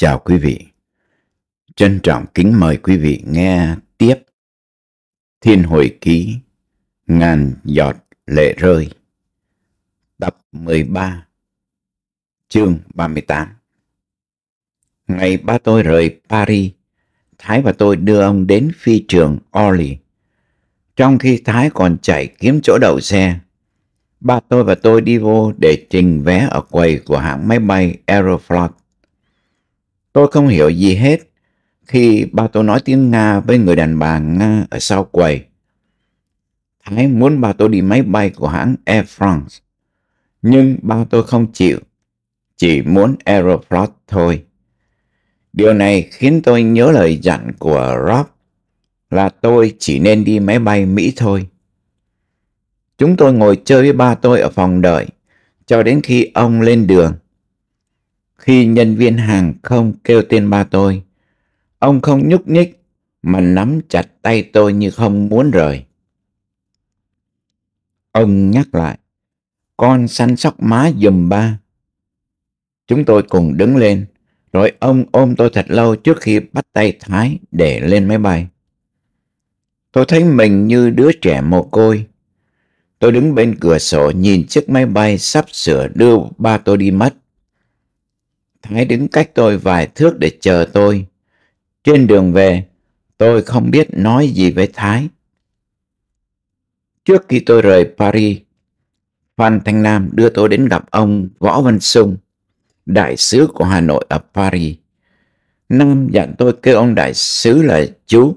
Chào quý vị. Trân trọng kính mời quý vị nghe tiếp Thiên Hồi Ký Ngàn Giọt Lệ Rơi Tập 13 Chương 38 Ngày ba tôi rời Paris, Thái và tôi đưa ông đến phi trường Orly. Trong khi Thái còn chạy kiếm chỗ đậu xe, ba tôi và tôi đi vô để trình vé ở quầy của hãng máy bay Aeroflot. Tôi không hiểu gì hết khi ba tôi nói tiếng Nga với người đàn bà Nga ở sau quầy. Thái muốn ba tôi đi máy bay của hãng Air France, nhưng ba tôi không chịu, chỉ muốn Aeroflot thôi. Điều này khiến tôi nhớ lời dặn của Rob là tôi chỉ nên đi máy bay Mỹ thôi. Chúng tôi ngồi chơi với ba tôi ở phòng đợi cho đến khi ông lên đường. Khi nhân viên hàng không kêu tên ba tôi, ông không nhúc nhích mà nắm chặt tay tôi như không muốn rời. Ông nhắc lại, con săn sóc má dùm ba. Chúng tôi cùng đứng lên, rồi ông ôm tôi thật lâu trước khi bắt tay Thái để lên máy bay. Tôi thấy mình như đứa trẻ mồ côi. Tôi đứng bên cửa sổ nhìn chiếc máy bay sắp sửa đưa ba tôi đi mất. Thằng ấy đứng cách tôi vài thước để chờ tôi. Trên đường về, tôi không biết nói gì với Thái. Trước khi tôi rời Paris, Phan Thanh Nam đưa tôi đến gặp ông Võ Văn Sung, đại sứ của Hà Nội ở Paris. Nam dặn tôi kêu ông đại sứ là chú.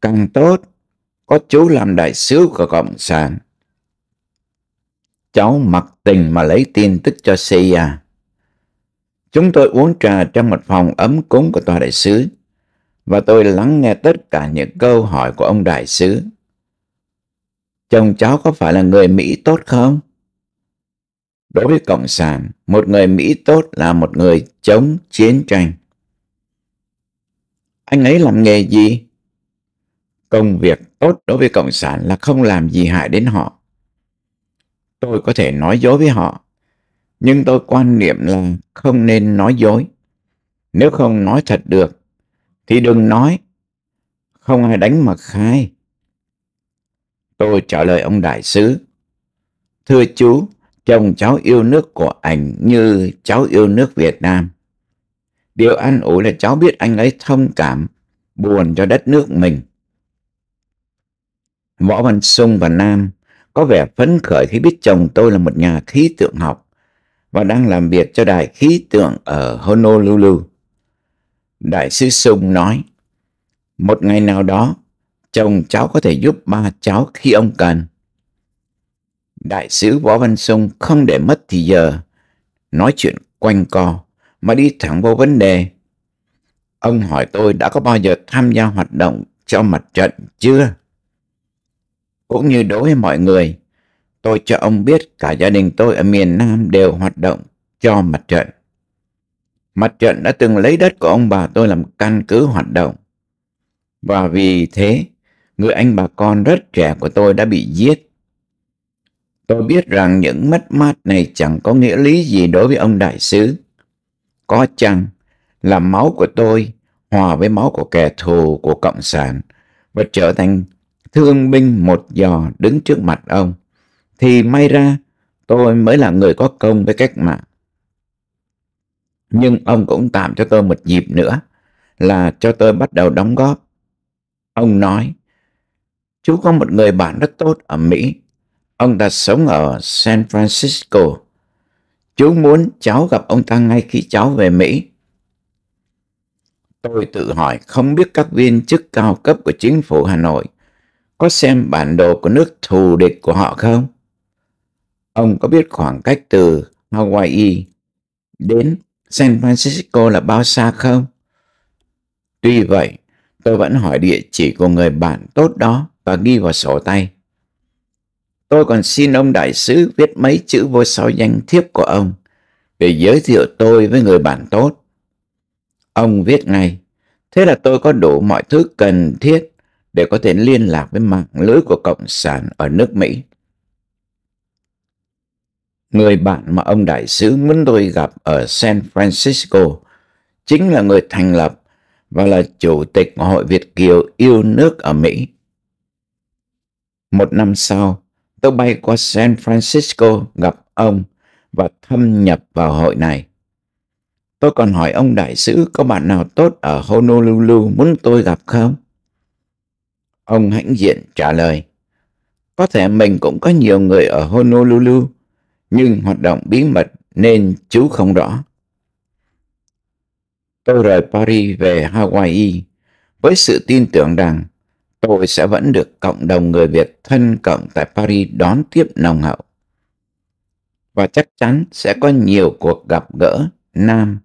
Càng tốt, có chú làm đại sứ của Cộng sản. Cháu mặc tình mà lấy tin tức cho CIA. Chúng tôi uống trà trong một phòng ấm cúng của tòa đại sứ và tôi lắng nghe tất cả những câu hỏi của ông đại sứ. Chồng cháu có phải là người Mỹ tốt không? Đối với Cộng sản, một người Mỹ tốt là một người chống chiến tranh. Anh ấy làm nghề gì? Công việc tốt đối với Cộng sản là không làm gì hại đến họ. Tôi có thể nói dối với họ nhưng tôi quan niệm là không nên nói dối. Nếu không nói thật được, thì đừng nói. Không ai đánh mà khai. Tôi trả lời ông đại sứ. Thưa chú, chồng cháu yêu nước của ảnh như cháu yêu nước Việt Nam. Điều an ủi là cháu biết anh ấy thông cảm, buồn cho đất nước mình. Võ Văn Sung và Nam có vẻ phấn khởi khi biết chồng tôi là một nhà khí tượng học và đang làm việc cho đài khí tượng ở Honolulu. Đại sứ Sung nói, một ngày nào đó, chồng cháu có thể giúp ba cháu khi ông cần. Đại sứ Võ Văn Sung không để mất thì giờ, nói chuyện quanh co, mà đi thẳng vô vấn đề. Ông hỏi tôi đã có bao giờ tham gia hoạt động cho mặt trận chưa? Cũng như đối với mọi người, Tôi cho ông biết cả gia đình tôi ở miền Nam đều hoạt động cho mặt trận. Mặt trận đã từng lấy đất của ông bà tôi làm căn cứ hoạt động. Và vì thế, người anh bà con rất trẻ của tôi đã bị giết. Tôi biết rằng những mất mát này chẳng có nghĩa lý gì đối với ông đại sứ. Có chăng là máu của tôi hòa với máu của kẻ thù của Cộng sản và trở thành thương binh một giò đứng trước mặt ông thì may ra tôi mới là người có công với cách mạng. Nhưng ông cũng tạm cho tôi một dịp nữa là cho tôi bắt đầu đóng góp. Ông nói, chú có một người bạn rất tốt ở Mỹ. Ông ta sống ở San Francisco. Chú muốn cháu gặp ông ta ngay khi cháu về Mỹ. Tôi tự hỏi không biết các viên chức cao cấp của chính phủ Hà Nội có xem bản đồ của nước thù địch của họ không? Ông có biết khoảng cách từ Hawaii đến San Francisco là bao xa không? Tuy vậy, tôi vẫn hỏi địa chỉ của người bạn tốt đó và ghi vào sổ tay. Tôi còn xin ông đại sứ viết mấy chữ vô sau danh thiếp của ông để giới thiệu tôi với người bạn tốt. Ông viết ngay, thế là tôi có đủ mọi thứ cần thiết để có thể liên lạc với mạng lưới của Cộng sản ở nước Mỹ. Người bạn mà ông đại sứ muốn tôi gặp ở San Francisco chính là người thành lập và là chủ tịch Hội Việt Kiều yêu nước ở Mỹ. Một năm sau, tôi bay qua San Francisco gặp ông và thâm nhập vào hội này. Tôi còn hỏi ông đại sứ có bạn nào tốt ở Honolulu muốn tôi gặp không? Ông hãnh diện trả lời, có thể mình cũng có nhiều người ở Honolulu nhưng hoạt động bí mật nên chú không rõ. Tôi rời Paris về Hawaii với sự tin tưởng rằng tôi sẽ vẫn được cộng đồng người Việt thân cận tại Paris đón tiếp nồng hậu. Và chắc chắn sẽ có nhiều cuộc gặp gỡ Nam,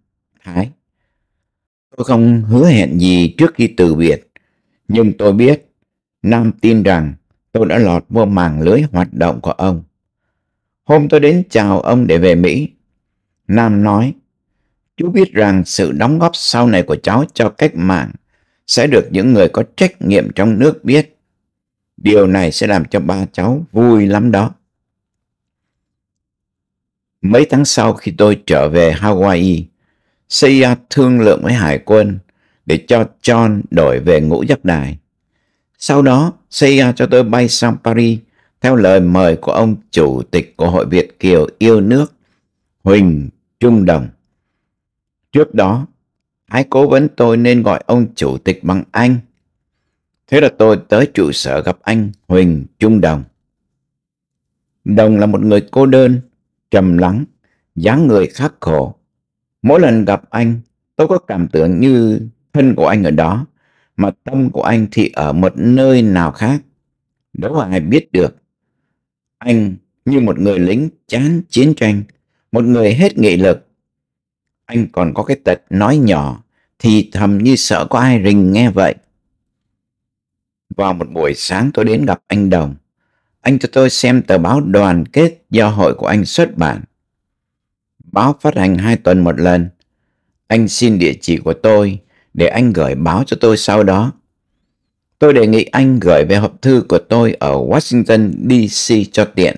Thái. Tôi không hứa hẹn gì trước khi từ biệt, nhưng tôi biết Nam tin rằng tôi đã lọt vô màng lưới hoạt động của ông Hôm tôi đến chào ông để về Mỹ. Nam nói, chú biết rằng sự đóng góp sau này của cháu cho cách mạng sẽ được những người có trách nhiệm trong nước biết. Điều này sẽ làm cho ba cháu vui lắm đó. Mấy tháng sau khi tôi trở về Hawaii, Seiya thương lượng với hải quân để cho John đổi về ngũ giáp đài. Sau đó, Seiya cho tôi bay sang Paris theo lời mời của ông chủ tịch của Hội Việt Kiều yêu nước Huỳnh Trung Đồng. Trước đó, hãy cố vấn tôi nên gọi ông chủ tịch bằng anh. Thế là tôi tới trụ sở gặp anh Huỳnh Trung Đồng. Đồng là một người cô đơn, trầm lắng, dáng người khắc khổ. Mỗi lần gặp anh, tôi có cảm tưởng như thân của anh ở đó, mà tâm của anh thì ở một nơi nào khác. Đâu ai biết được. Anh như một người lính chán chiến tranh, một người hết nghị lực. Anh còn có cái tật nói nhỏ, thì thầm như sợ có ai rình nghe vậy. Vào một buổi sáng tôi đến gặp anh Đồng. Anh cho tôi xem tờ báo đoàn kết do hội của anh xuất bản. Báo phát hành hai tuần một lần. Anh xin địa chỉ của tôi để anh gửi báo cho tôi sau đó. Tôi đề nghị anh gửi về hộp thư của tôi ở Washington DC cho tiện.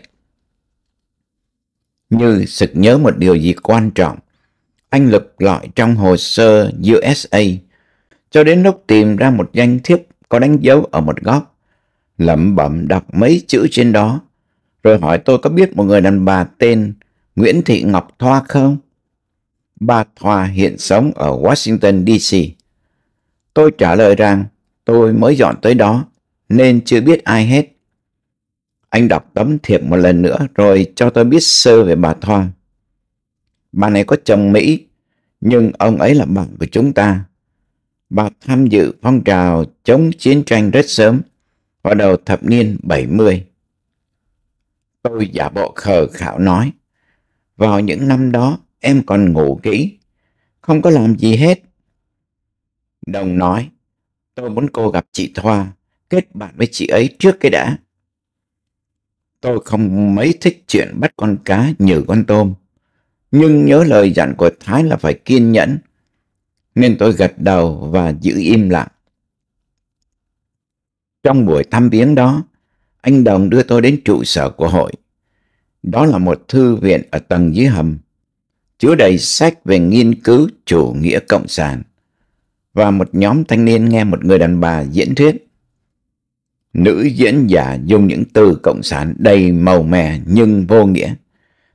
Như sực nhớ một điều gì quan trọng, anh lục lọi trong hồ sơ USA cho đến lúc tìm ra một danh thiếp có đánh dấu ở một góc, lẩm bẩm đọc mấy chữ trên đó, rồi hỏi tôi có biết một người đàn bà tên Nguyễn Thị Ngọc Thoa không? Bà Thoa hiện sống ở Washington DC. Tôi trả lời rằng Tôi mới dọn tới đó nên chưa biết ai hết. Anh đọc tấm thiệp một lần nữa rồi cho tôi biết sơ về bà Thoa. Bà này có chồng Mỹ nhưng ông ấy là bạn của chúng ta. Bà tham dự phong trào chống chiến tranh rất sớm vào đầu thập niên 70. Tôi giả bộ khờ khảo nói vào những năm đó em còn ngủ kỹ không có làm gì hết. Đồng nói Tôi muốn cô gặp chị Thoa, kết bạn với chị ấy trước cái đã. Tôi không mấy thích chuyện bắt con cá nhử con tôm, nhưng nhớ lời dặn của Thái là phải kiên nhẫn, nên tôi gật đầu và giữ im lặng. Trong buổi thăm viếng đó, anh Đồng đưa tôi đến trụ sở của hội. Đó là một thư viện ở tầng dưới hầm, chứa đầy sách về nghiên cứu chủ nghĩa cộng sản và một nhóm thanh niên nghe một người đàn bà diễn thuyết. Nữ diễn giả dùng những từ cộng sản đầy màu mè nhưng vô nghĩa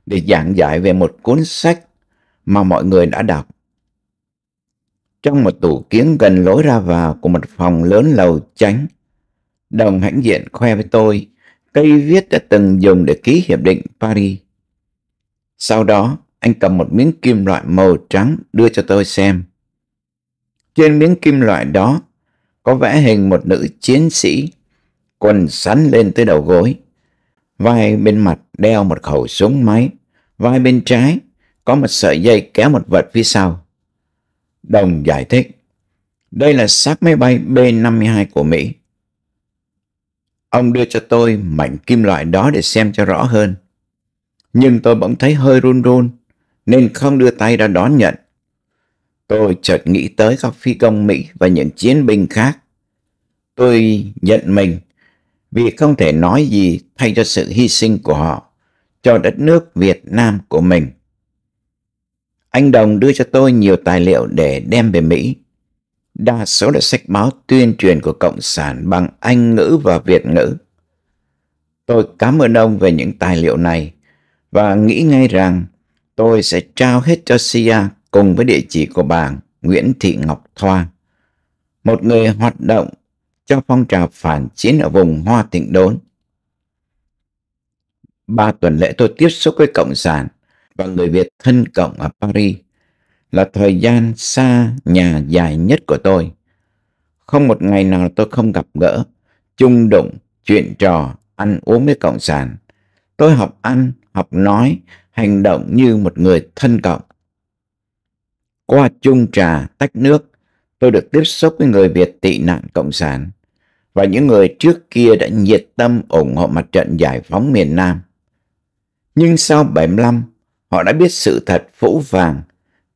để giảng giải về một cuốn sách mà mọi người đã đọc. Trong một tủ kiến gần lối ra vào của một phòng lớn lầu tránh, đồng hãnh diện khoe với tôi cây viết đã từng dùng để ký hiệp định Paris. Sau đó, anh cầm một miếng kim loại màu trắng đưa cho tôi xem. Trên miếng kim loại đó có vẽ hình một nữ chiến sĩ, quần sắn lên tới đầu gối. Vai bên mặt đeo một khẩu súng máy, vai bên trái có một sợi dây kéo một vật phía sau. Đồng giải thích, đây là xác máy bay B-52 của Mỹ. Ông đưa cho tôi mảnh kim loại đó để xem cho rõ hơn. Nhưng tôi bỗng thấy hơi run run, nên không đưa tay ra đón nhận. Tôi chợt nghĩ tới các phi công Mỹ và những chiến binh khác. Tôi nhận mình vì không thể nói gì thay cho sự hy sinh của họ cho đất nước Việt Nam của mình. Anh Đồng đưa cho tôi nhiều tài liệu để đem về Mỹ. Đa số là sách báo tuyên truyền của Cộng sản bằng Anh ngữ và Việt ngữ. Tôi cảm ơn ông về những tài liệu này và nghĩ ngay rằng tôi sẽ trao hết cho Sia cùng với địa chỉ của bà Nguyễn Thị Ngọc Thoa, một người hoạt động cho phong trào phản chiến ở vùng Hoa Thịnh Đốn. Ba tuần lễ tôi tiếp xúc với Cộng sản và người Việt thân Cộng ở Paris là thời gian xa nhà dài nhất của tôi. Không một ngày nào tôi không gặp gỡ, chung đụng, chuyện trò, ăn uống với Cộng sản. Tôi học ăn, học nói, hành động như một người thân Cộng qua chung trà tách nước, tôi được tiếp xúc với người Việt tị nạn Cộng sản và những người trước kia đã nhiệt tâm ủng hộ mặt trận giải phóng miền Nam. Nhưng sau 75, họ đã biết sự thật phũ vàng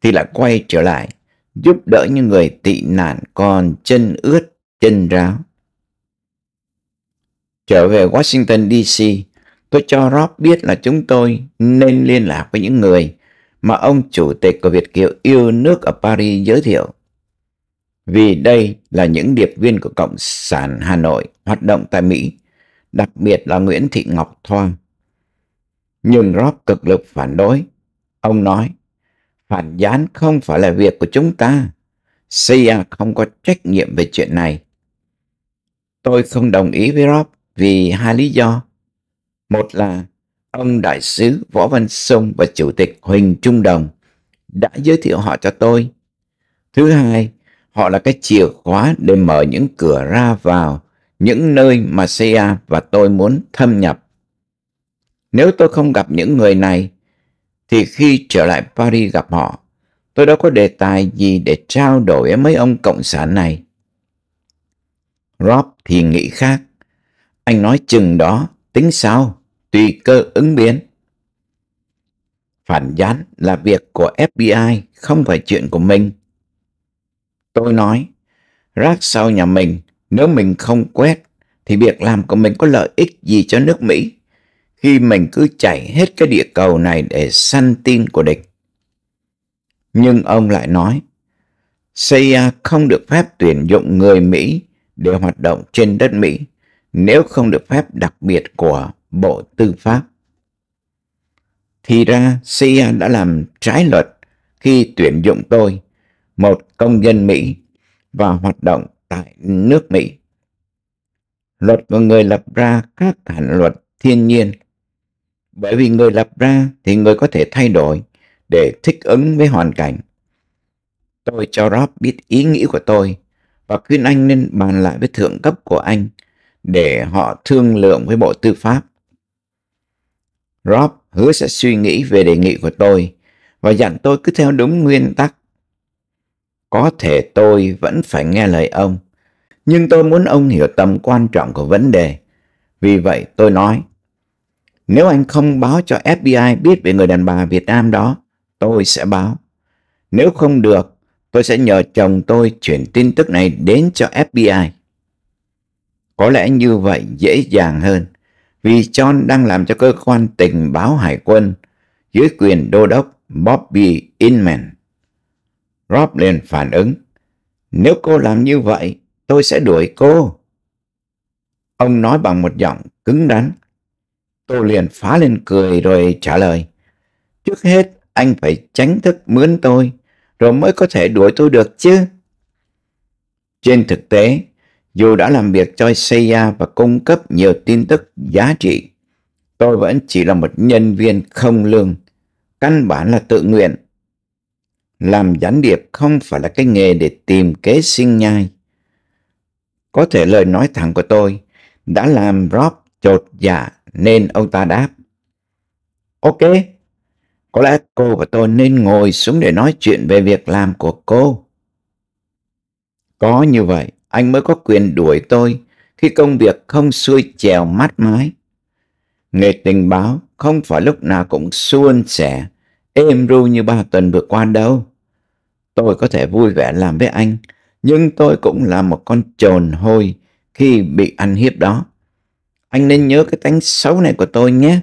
thì lại quay trở lại giúp đỡ những người tị nạn còn chân ướt, chân ráo. Trở về Washington DC, tôi cho Rob biết là chúng tôi nên liên lạc với những người mà ông chủ tịch của Việt Kiều yêu nước ở Paris giới thiệu. Vì đây là những điệp viên của Cộng sản Hà Nội hoạt động tại Mỹ, đặc biệt là Nguyễn Thị Ngọc Thoa. Nhưng Rob cực lực phản đối. Ông nói, phản gián không phải là việc của chúng ta. CIA không có trách nhiệm về chuyện này. Tôi không đồng ý với Rob vì hai lý do. Một là ông đại sứ Võ Văn Sông và Chủ tịch Huỳnh Trung Đồng đã giới thiệu họ cho tôi. Thứ hai, họ là cái chìa khóa để mở những cửa ra vào những nơi mà Sia và tôi muốn thâm nhập. Nếu tôi không gặp những người này, thì khi trở lại Paris gặp họ, tôi đâu có đề tài gì để trao đổi với mấy ông cộng sản này. Rob thì nghĩ khác. Anh nói chừng đó, tính sao? tùy cơ ứng biến. Phản gián là việc của FBI, không phải chuyện của mình. Tôi nói, rác sau nhà mình, nếu mình không quét, thì việc làm của mình có lợi ích gì cho nước Mỹ khi mình cứ chạy hết cái địa cầu này để săn tin của địch. Nhưng ông lại nói, CIA không được phép tuyển dụng người Mỹ để hoạt động trên đất Mỹ nếu không được phép đặc biệt của Bộ Tư pháp. Thì ra CIA đã làm trái luật khi tuyển dụng tôi, một công dân Mỹ, và hoạt động tại nước Mỹ. Luật của người lập ra các hẳn luật thiên nhiên. Bởi vì người lập ra thì người có thể thay đổi để thích ứng với hoàn cảnh. Tôi cho Rob biết ý nghĩ của tôi và khuyên anh nên bàn lại với thượng cấp của anh để họ thương lượng với Bộ Tư pháp. Rob hứa sẽ suy nghĩ về đề nghị của tôi và dặn tôi cứ theo đúng nguyên tắc. Có thể tôi vẫn phải nghe lời ông, nhưng tôi muốn ông hiểu tầm quan trọng của vấn đề. Vì vậy tôi nói, nếu anh không báo cho FBI biết về người đàn bà Việt Nam đó, tôi sẽ báo. Nếu không được, tôi sẽ nhờ chồng tôi chuyển tin tức này đến cho FBI. Có lẽ như vậy dễ dàng hơn vì John đang làm cho cơ quan tình báo hải quân dưới quyền đô đốc Bobby Inman. Rob liền phản ứng, nếu cô làm như vậy, tôi sẽ đuổi cô. Ông nói bằng một giọng cứng rắn. Tôi liền phá lên cười rồi trả lời. Trước hết, anh phải tránh thức mướn tôi, rồi mới có thể đuổi tôi được chứ. Trên thực tế, dù đã làm việc cho Seiya và cung cấp nhiều tin tức giá trị, tôi vẫn chỉ là một nhân viên không lương, căn bản là tự nguyện. Làm gián điệp không phải là cái nghề để tìm kế sinh nhai. Có thể lời nói thẳng của tôi đã làm Rob chột dạ nên ông ta đáp. Ok, có lẽ cô và tôi nên ngồi xuống để nói chuyện về việc làm của cô. Có như vậy, anh mới có quyền đuổi tôi khi công việc không xuôi chèo mát mái. Nghề tình báo không phải lúc nào cũng suôn sẻ, êm ru như ba tuần vừa qua đâu. Tôi có thể vui vẻ làm với anh, nhưng tôi cũng là một con trồn hôi khi bị ăn hiếp đó. Anh nên nhớ cái tánh xấu này của tôi nhé.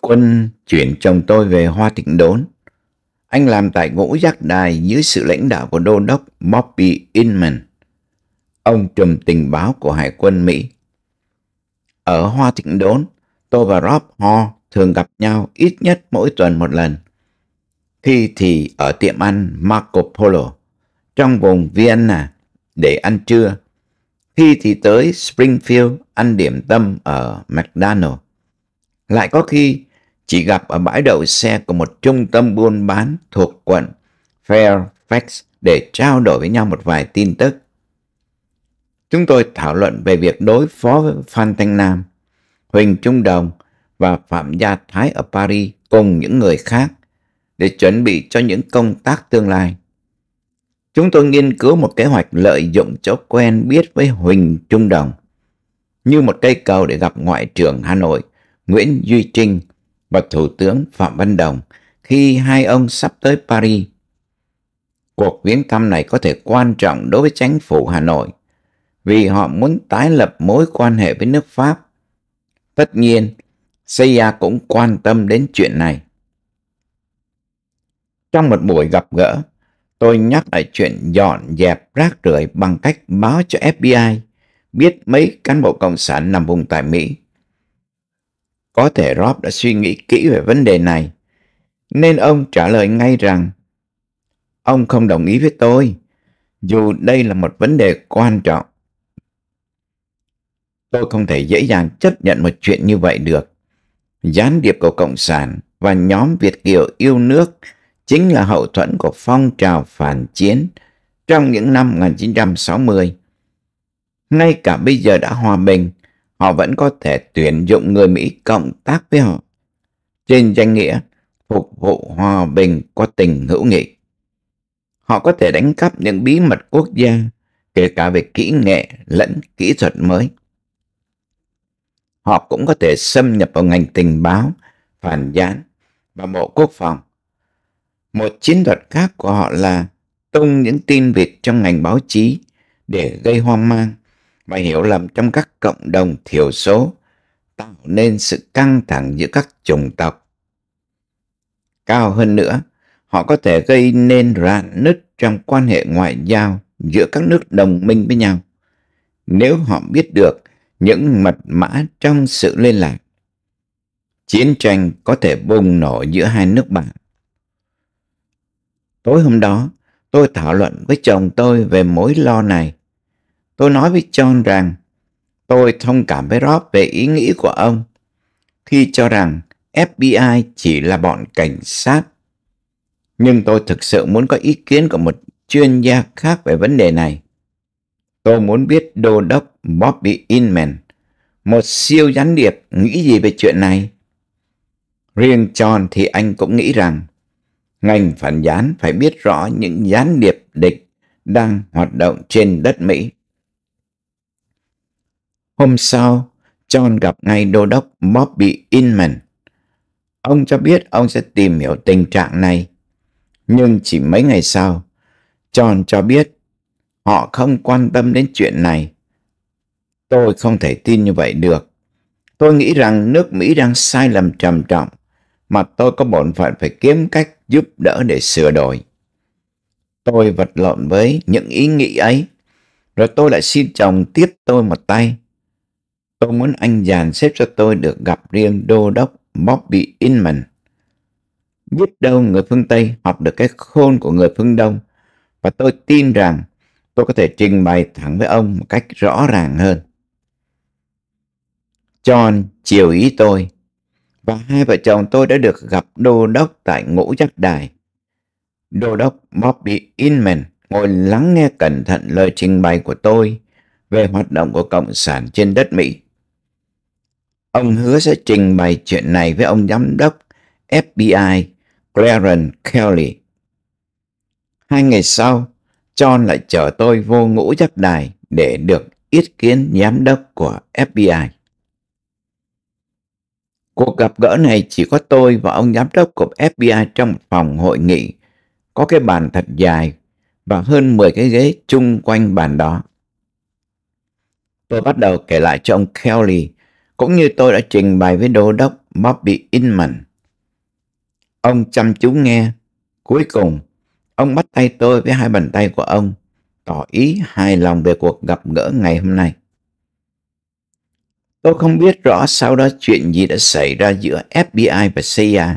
Quân chuyển chồng tôi về Hoa Thịnh Đốn anh làm tại ngũ giác đài dưới sự lãnh đạo của đô đốc Moppy Inman, ông trùm tình báo của Hải quân Mỹ. Ở Hoa Thịnh Đốn, tôi và Rob Hall thường gặp nhau ít nhất mỗi tuần một lần. Khi thì ở tiệm ăn Marco Polo trong vùng Vienna để ăn trưa. Khi thì tới Springfield ăn điểm tâm ở McDonald's. Lại có khi chỉ gặp ở bãi đậu xe của một trung tâm buôn bán thuộc quận Fairfax để trao đổi với nhau một vài tin tức. Chúng tôi thảo luận về việc đối phó với Phan Thanh Nam, Huỳnh Trung Đồng và Phạm Gia Thái ở Paris cùng những người khác để chuẩn bị cho những công tác tương lai. Chúng tôi nghiên cứu một kế hoạch lợi dụng chỗ quen biết với Huỳnh Trung Đồng như một cây cầu để gặp Ngoại trưởng Hà Nội Nguyễn Duy Trinh và Thủ tướng Phạm Văn Đồng khi hai ông sắp tới Paris. Cuộc viếng thăm này có thể quan trọng đối với chính phủ Hà Nội vì họ muốn tái lập mối quan hệ với nước Pháp. Tất nhiên, Seiya cũng quan tâm đến chuyện này. Trong một buổi gặp gỡ, tôi nhắc lại chuyện dọn dẹp rác rưởi bằng cách báo cho FBI biết mấy cán bộ cộng sản nằm vùng tại Mỹ có thể Rob đã suy nghĩ kỹ về vấn đề này, nên ông trả lời ngay rằng Ông không đồng ý với tôi, dù đây là một vấn đề quan trọng. Tôi không thể dễ dàng chấp nhận một chuyện như vậy được. Gián điệp của Cộng sản và nhóm Việt Kiều yêu nước chính là hậu thuẫn của phong trào phản chiến trong những năm 1960. Ngay cả bây giờ đã hòa bình, họ vẫn có thể tuyển dụng người Mỹ cộng tác với họ. Trên danh nghĩa, phục vụ hòa bình có tình hữu nghị. Họ có thể đánh cắp những bí mật quốc gia, kể cả về kỹ nghệ lẫn kỹ thuật mới. Họ cũng có thể xâm nhập vào ngành tình báo, phản gián và bộ quốc phòng. Một chiến thuật khác của họ là tung những tin vịt trong ngành báo chí để gây hoang mang mà hiểu lầm trong các cộng đồng thiểu số tạo nên sự căng thẳng giữa các chủng tộc. Cao hơn nữa, họ có thể gây nên rạn nứt trong quan hệ ngoại giao giữa các nước đồng minh với nhau. Nếu họ biết được những mật mã trong sự liên lạc, chiến tranh có thể bùng nổ giữa hai nước bạn. Tối hôm đó, tôi thảo luận với chồng tôi về mối lo này Tôi nói với John rằng tôi thông cảm với Rob về ý nghĩ của ông khi cho rằng FBI chỉ là bọn cảnh sát. Nhưng tôi thực sự muốn có ý kiến của một chuyên gia khác về vấn đề này. Tôi muốn biết đô đốc Bobby Inman, một siêu gián điệp nghĩ gì về chuyện này. Riêng John thì anh cũng nghĩ rằng ngành phản gián phải biết rõ những gián điệp địch đang hoạt động trên đất Mỹ. Hôm sau, John gặp ngay đô đốc Bobby Inman. Ông cho biết ông sẽ tìm hiểu tình trạng này. Nhưng chỉ mấy ngày sau, John cho biết họ không quan tâm đến chuyện này. Tôi không thể tin như vậy được. Tôi nghĩ rằng nước Mỹ đang sai lầm trầm trọng mà tôi có bổn phận phải kiếm cách giúp đỡ để sửa đổi. Tôi vật lộn với những ý nghĩ ấy, rồi tôi lại xin chồng tiếp tôi một tay. Tôi muốn anh dàn xếp cho tôi được gặp riêng đô đốc Bobby Inman. Biết đâu người phương Tây học được cái khôn của người phương Đông và tôi tin rằng tôi có thể trình bày thẳng với ông một cách rõ ràng hơn. John chiều ý tôi và hai vợ chồng tôi đã được gặp đô đốc tại ngũ giác đài. Đô đốc Bobby Inman ngồi lắng nghe cẩn thận lời trình bày của tôi về hoạt động của Cộng sản trên đất Mỹ. Ông hứa sẽ trình bày chuyện này với ông giám đốc FBI Clarence Kelly. Hai ngày sau, John lại chở tôi vô ngũ giáp đài để được ý kiến giám đốc của FBI. Cuộc gặp gỡ này chỉ có tôi và ông giám đốc của FBI trong một phòng hội nghị, có cái bàn thật dài và hơn 10 cái ghế chung quanh bàn đó. Tôi bắt đầu kể lại cho ông Kelly cũng như tôi đã trình bày với đô đốc Bobby Inman. Ông chăm chú nghe. Cuối cùng, ông bắt tay tôi với hai bàn tay của ông, tỏ ý hài lòng về cuộc gặp gỡ ngày hôm nay. Tôi không biết rõ sau đó chuyện gì đã xảy ra giữa FBI và CIA.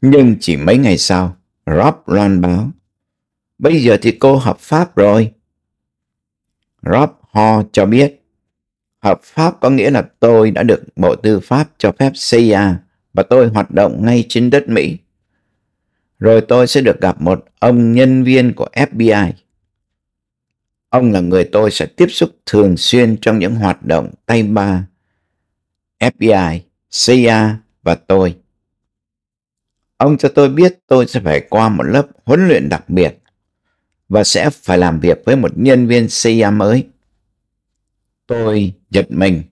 Nhưng chỉ mấy ngày sau, Rob loan báo. Bây giờ thì cô hợp pháp rồi. Rob Ho cho biết Hợp pháp có nghĩa là tôi đã được Bộ Tư pháp cho phép CIA và tôi hoạt động ngay trên đất Mỹ. Rồi tôi sẽ được gặp một ông nhân viên của FBI. Ông là người tôi sẽ tiếp xúc thường xuyên trong những hoạt động tay ba FBI, CIA và tôi. Ông cho tôi biết tôi sẽ phải qua một lớp huấn luyện đặc biệt và sẽ phải làm việc với một nhân viên CIA mới. Tôi giật mình,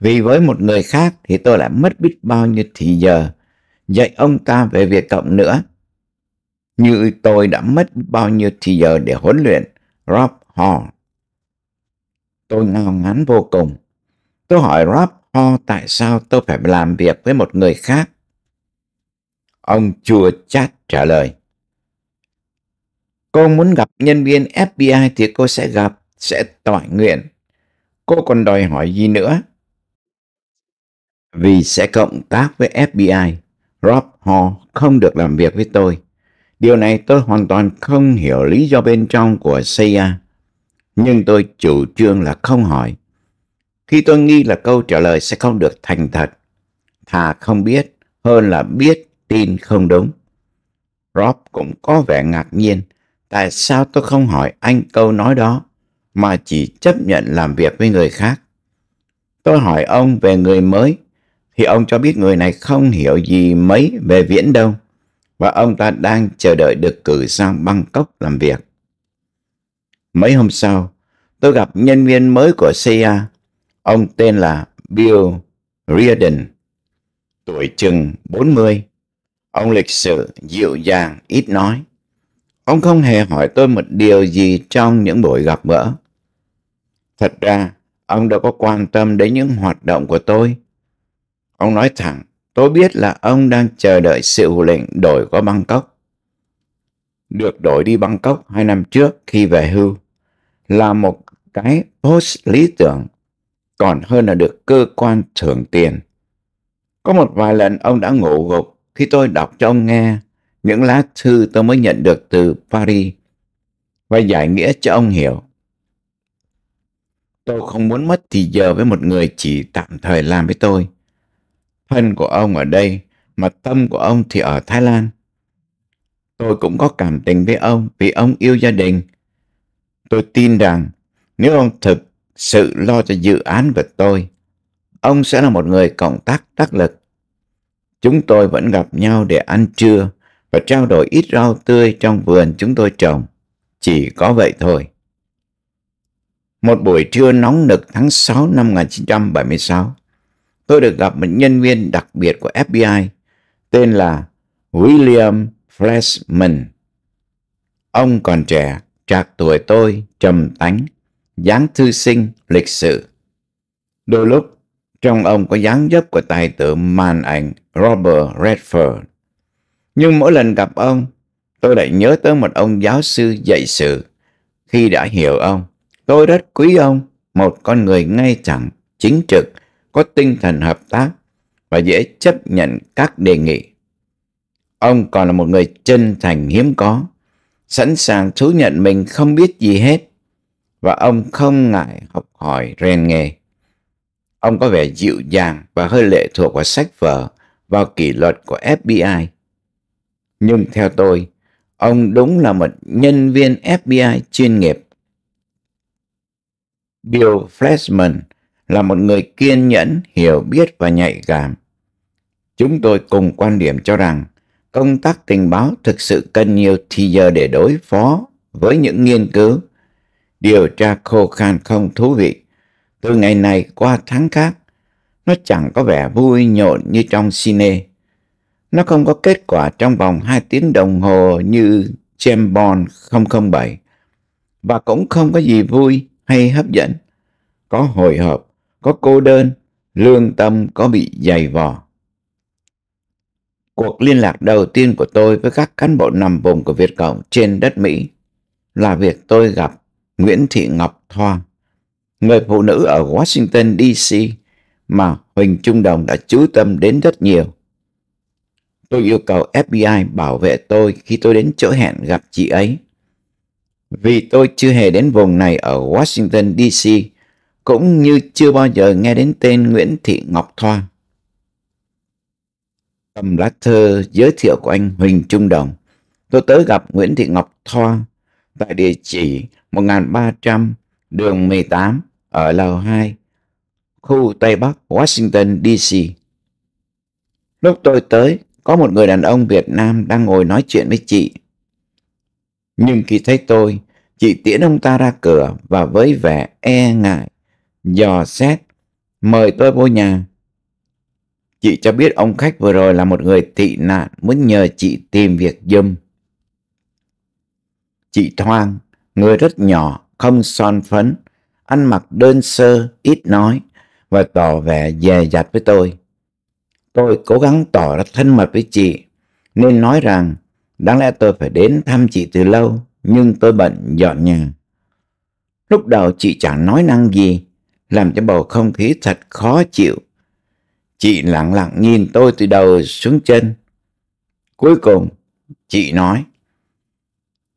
vì với một người khác thì tôi lại mất biết bao nhiêu thì giờ dạy ông ta về việc cộng nữa. Như tôi đã mất bao nhiêu thì giờ để huấn luyện Rob Hall. Tôi ngao ngán vô cùng. Tôi hỏi Rob Hall tại sao tôi phải làm việc với một người khác. Ông chùa chát trả lời. Cô muốn gặp nhân viên FBI thì cô sẽ gặp, sẽ tỏa nguyện cô còn đòi hỏi gì nữa? Vì sẽ cộng tác với FBI, Rob Hall không được làm việc với tôi. Điều này tôi hoàn toàn không hiểu lý do bên trong của CIA, nhưng tôi chủ trương là không hỏi. Khi tôi nghi là câu trả lời sẽ không được thành thật, thà không biết hơn là biết tin không đúng. Rob cũng có vẻ ngạc nhiên tại sao tôi không hỏi anh câu nói đó mà chỉ chấp nhận làm việc với người khác. Tôi hỏi ông về người mới thì ông cho biết người này không hiểu gì mấy về Viễn Đông và ông ta đang chờ đợi được cử sang Bangkok làm việc. Mấy hôm sau, tôi gặp nhân viên mới của CIA. Ông tên là Bill Reardon, tuổi chừng 40. Ông lịch sự, dịu dàng, ít nói. Ông không hề hỏi tôi một điều gì trong những buổi gặp gỡ. Thật ra, ông đã có quan tâm đến những hoạt động của tôi. Ông nói thẳng, tôi biết là ông đang chờ đợi sự lệnh đổi qua Bangkok. Được đổi đi Bangkok hai năm trước khi về hưu là một cái post lý tưởng còn hơn là được cơ quan thưởng tiền. Có một vài lần ông đã ngủ gục khi tôi đọc cho ông nghe những lá thư tôi mới nhận được từ Paris và giải nghĩa cho ông hiểu Tôi không muốn mất thì giờ với một người chỉ tạm thời làm với tôi. Thân của ông ở đây, mà tâm của ông thì ở Thái Lan. Tôi cũng có cảm tình với ông vì ông yêu gia đình. Tôi tin rằng nếu ông thực sự lo cho dự án của tôi, ông sẽ là một người cộng tác đắc lực. Chúng tôi vẫn gặp nhau để ăn trưa và trao đổi ít rau tươi trong vườn chúng tôi trồng. Chỉ có vậy thôi. Một buổi trưa nóng nực tháng 6 năm 1976, tôi được gặp một nhân viên đặc biệt của FBI tên là William Fleshman. Ông còn trẻ, trạc tuổi tôi, trầm tánh, dáng thư sinh, lịch sự. Đôi lúc, trong ông có dáng dấp của tài tử màn ảnh Robert Redford. Nhưng mỗi lần gặp ông, tôi lại nhớ tới một ông giáo sư dạy sự khi đã hiểu ông Tôi rất quý ông, một con người ngay thẳng, chính trực, có tinh thần hợp tác và dễ chấp nhận các đề nghị. Ông còn là một người chân thành hiếm có, sẵn sàng thú nhận mình không biết gì hết và ông không ngại học hỏi rèn nghề. Ông có vẻ dịu dàng và hơi lệ thuộc vào sách vở, vào kỷ luật của FBI. Nhưng theo tôi, ông đúng là một nhân viên FBI chuyên nghiệp Bill Fleshman là một người kiên nhẫn, hiểu biết và nhạy cảm. Chúng tôi cùng quan điểm cho rằng công tác tình báo thực sự cần nhiều thì giờ để đối phó với những nghiên cứu, điều tra khô khan không thú vị. Từ ngày này qua tháng khác, nó chẳng có vẻ vui nhộn như trong cine. Nó không có kết quả trong vòng 2 tiếng đồng hồ như James Bond 007 và cũng không có gì vui hay hấp dẫn, có hồi hộp, có cô đơn, lương tâm có bị dày vò. Cuộc liên lạc đầu tiên của tôi với các cán bộ nằm vùng của Việt Cộng trên đất Mỹ là việc tôi gặp Nguyễn Thị Ngọc Thoa, người phụ nữ ở Washington DC mà Huỳnh Trung Đồng đã chú tâm đến rất nhiều. Tôi yêu cầu FBI bảo vệ tôi khi tôi đến chỗ hẹn gặp chị ấy vì tôi chưa hề đến vùng này ở Washington DC, cũng như chưa bao giờ nghe đến tên Nguyễn Thị Ngọc Thoa. Tầm lá thơ giới thiệu của anh Huỳnh Trung Đồng, tôi tới gặp Nguyễn Thị Ngọc Thoa tại địa chỉ 1300 đường 18 ở lầu 2, khu Tây Bắc, Washington DC. Lúc tôi tới, có một người đàn ông Việt Nam đang ngồi nói chuyện với chị nhưng khi thấy tôi, chị tiễn ông ta ra cửa và với vẻ e ngại, dò xét, mời tôi vô nhà. Chị cho biết ông khách vừa rồi là một người tị nạn muốn nhờ chị tìm việc giùm. Chị Thoang, người rất nhỏ, không son phấn, ăn mặc đơn sơ, ít nói và tỏ vẻ dè dặt với tôi. Tôi cố gắng tỏ ra thân mật với chị nên nói rằng Đáng lẽ tôi phải đến thăm chị từ lâu, nhưng tôi bận dọn nhà. Lúc đầu chị chẳng nói năng gì, làm cho bầu không khí thật khó chịu. Chị lặng lặng nhìn tôi từ đầu xuống chân. Cuối cùng, chị nói,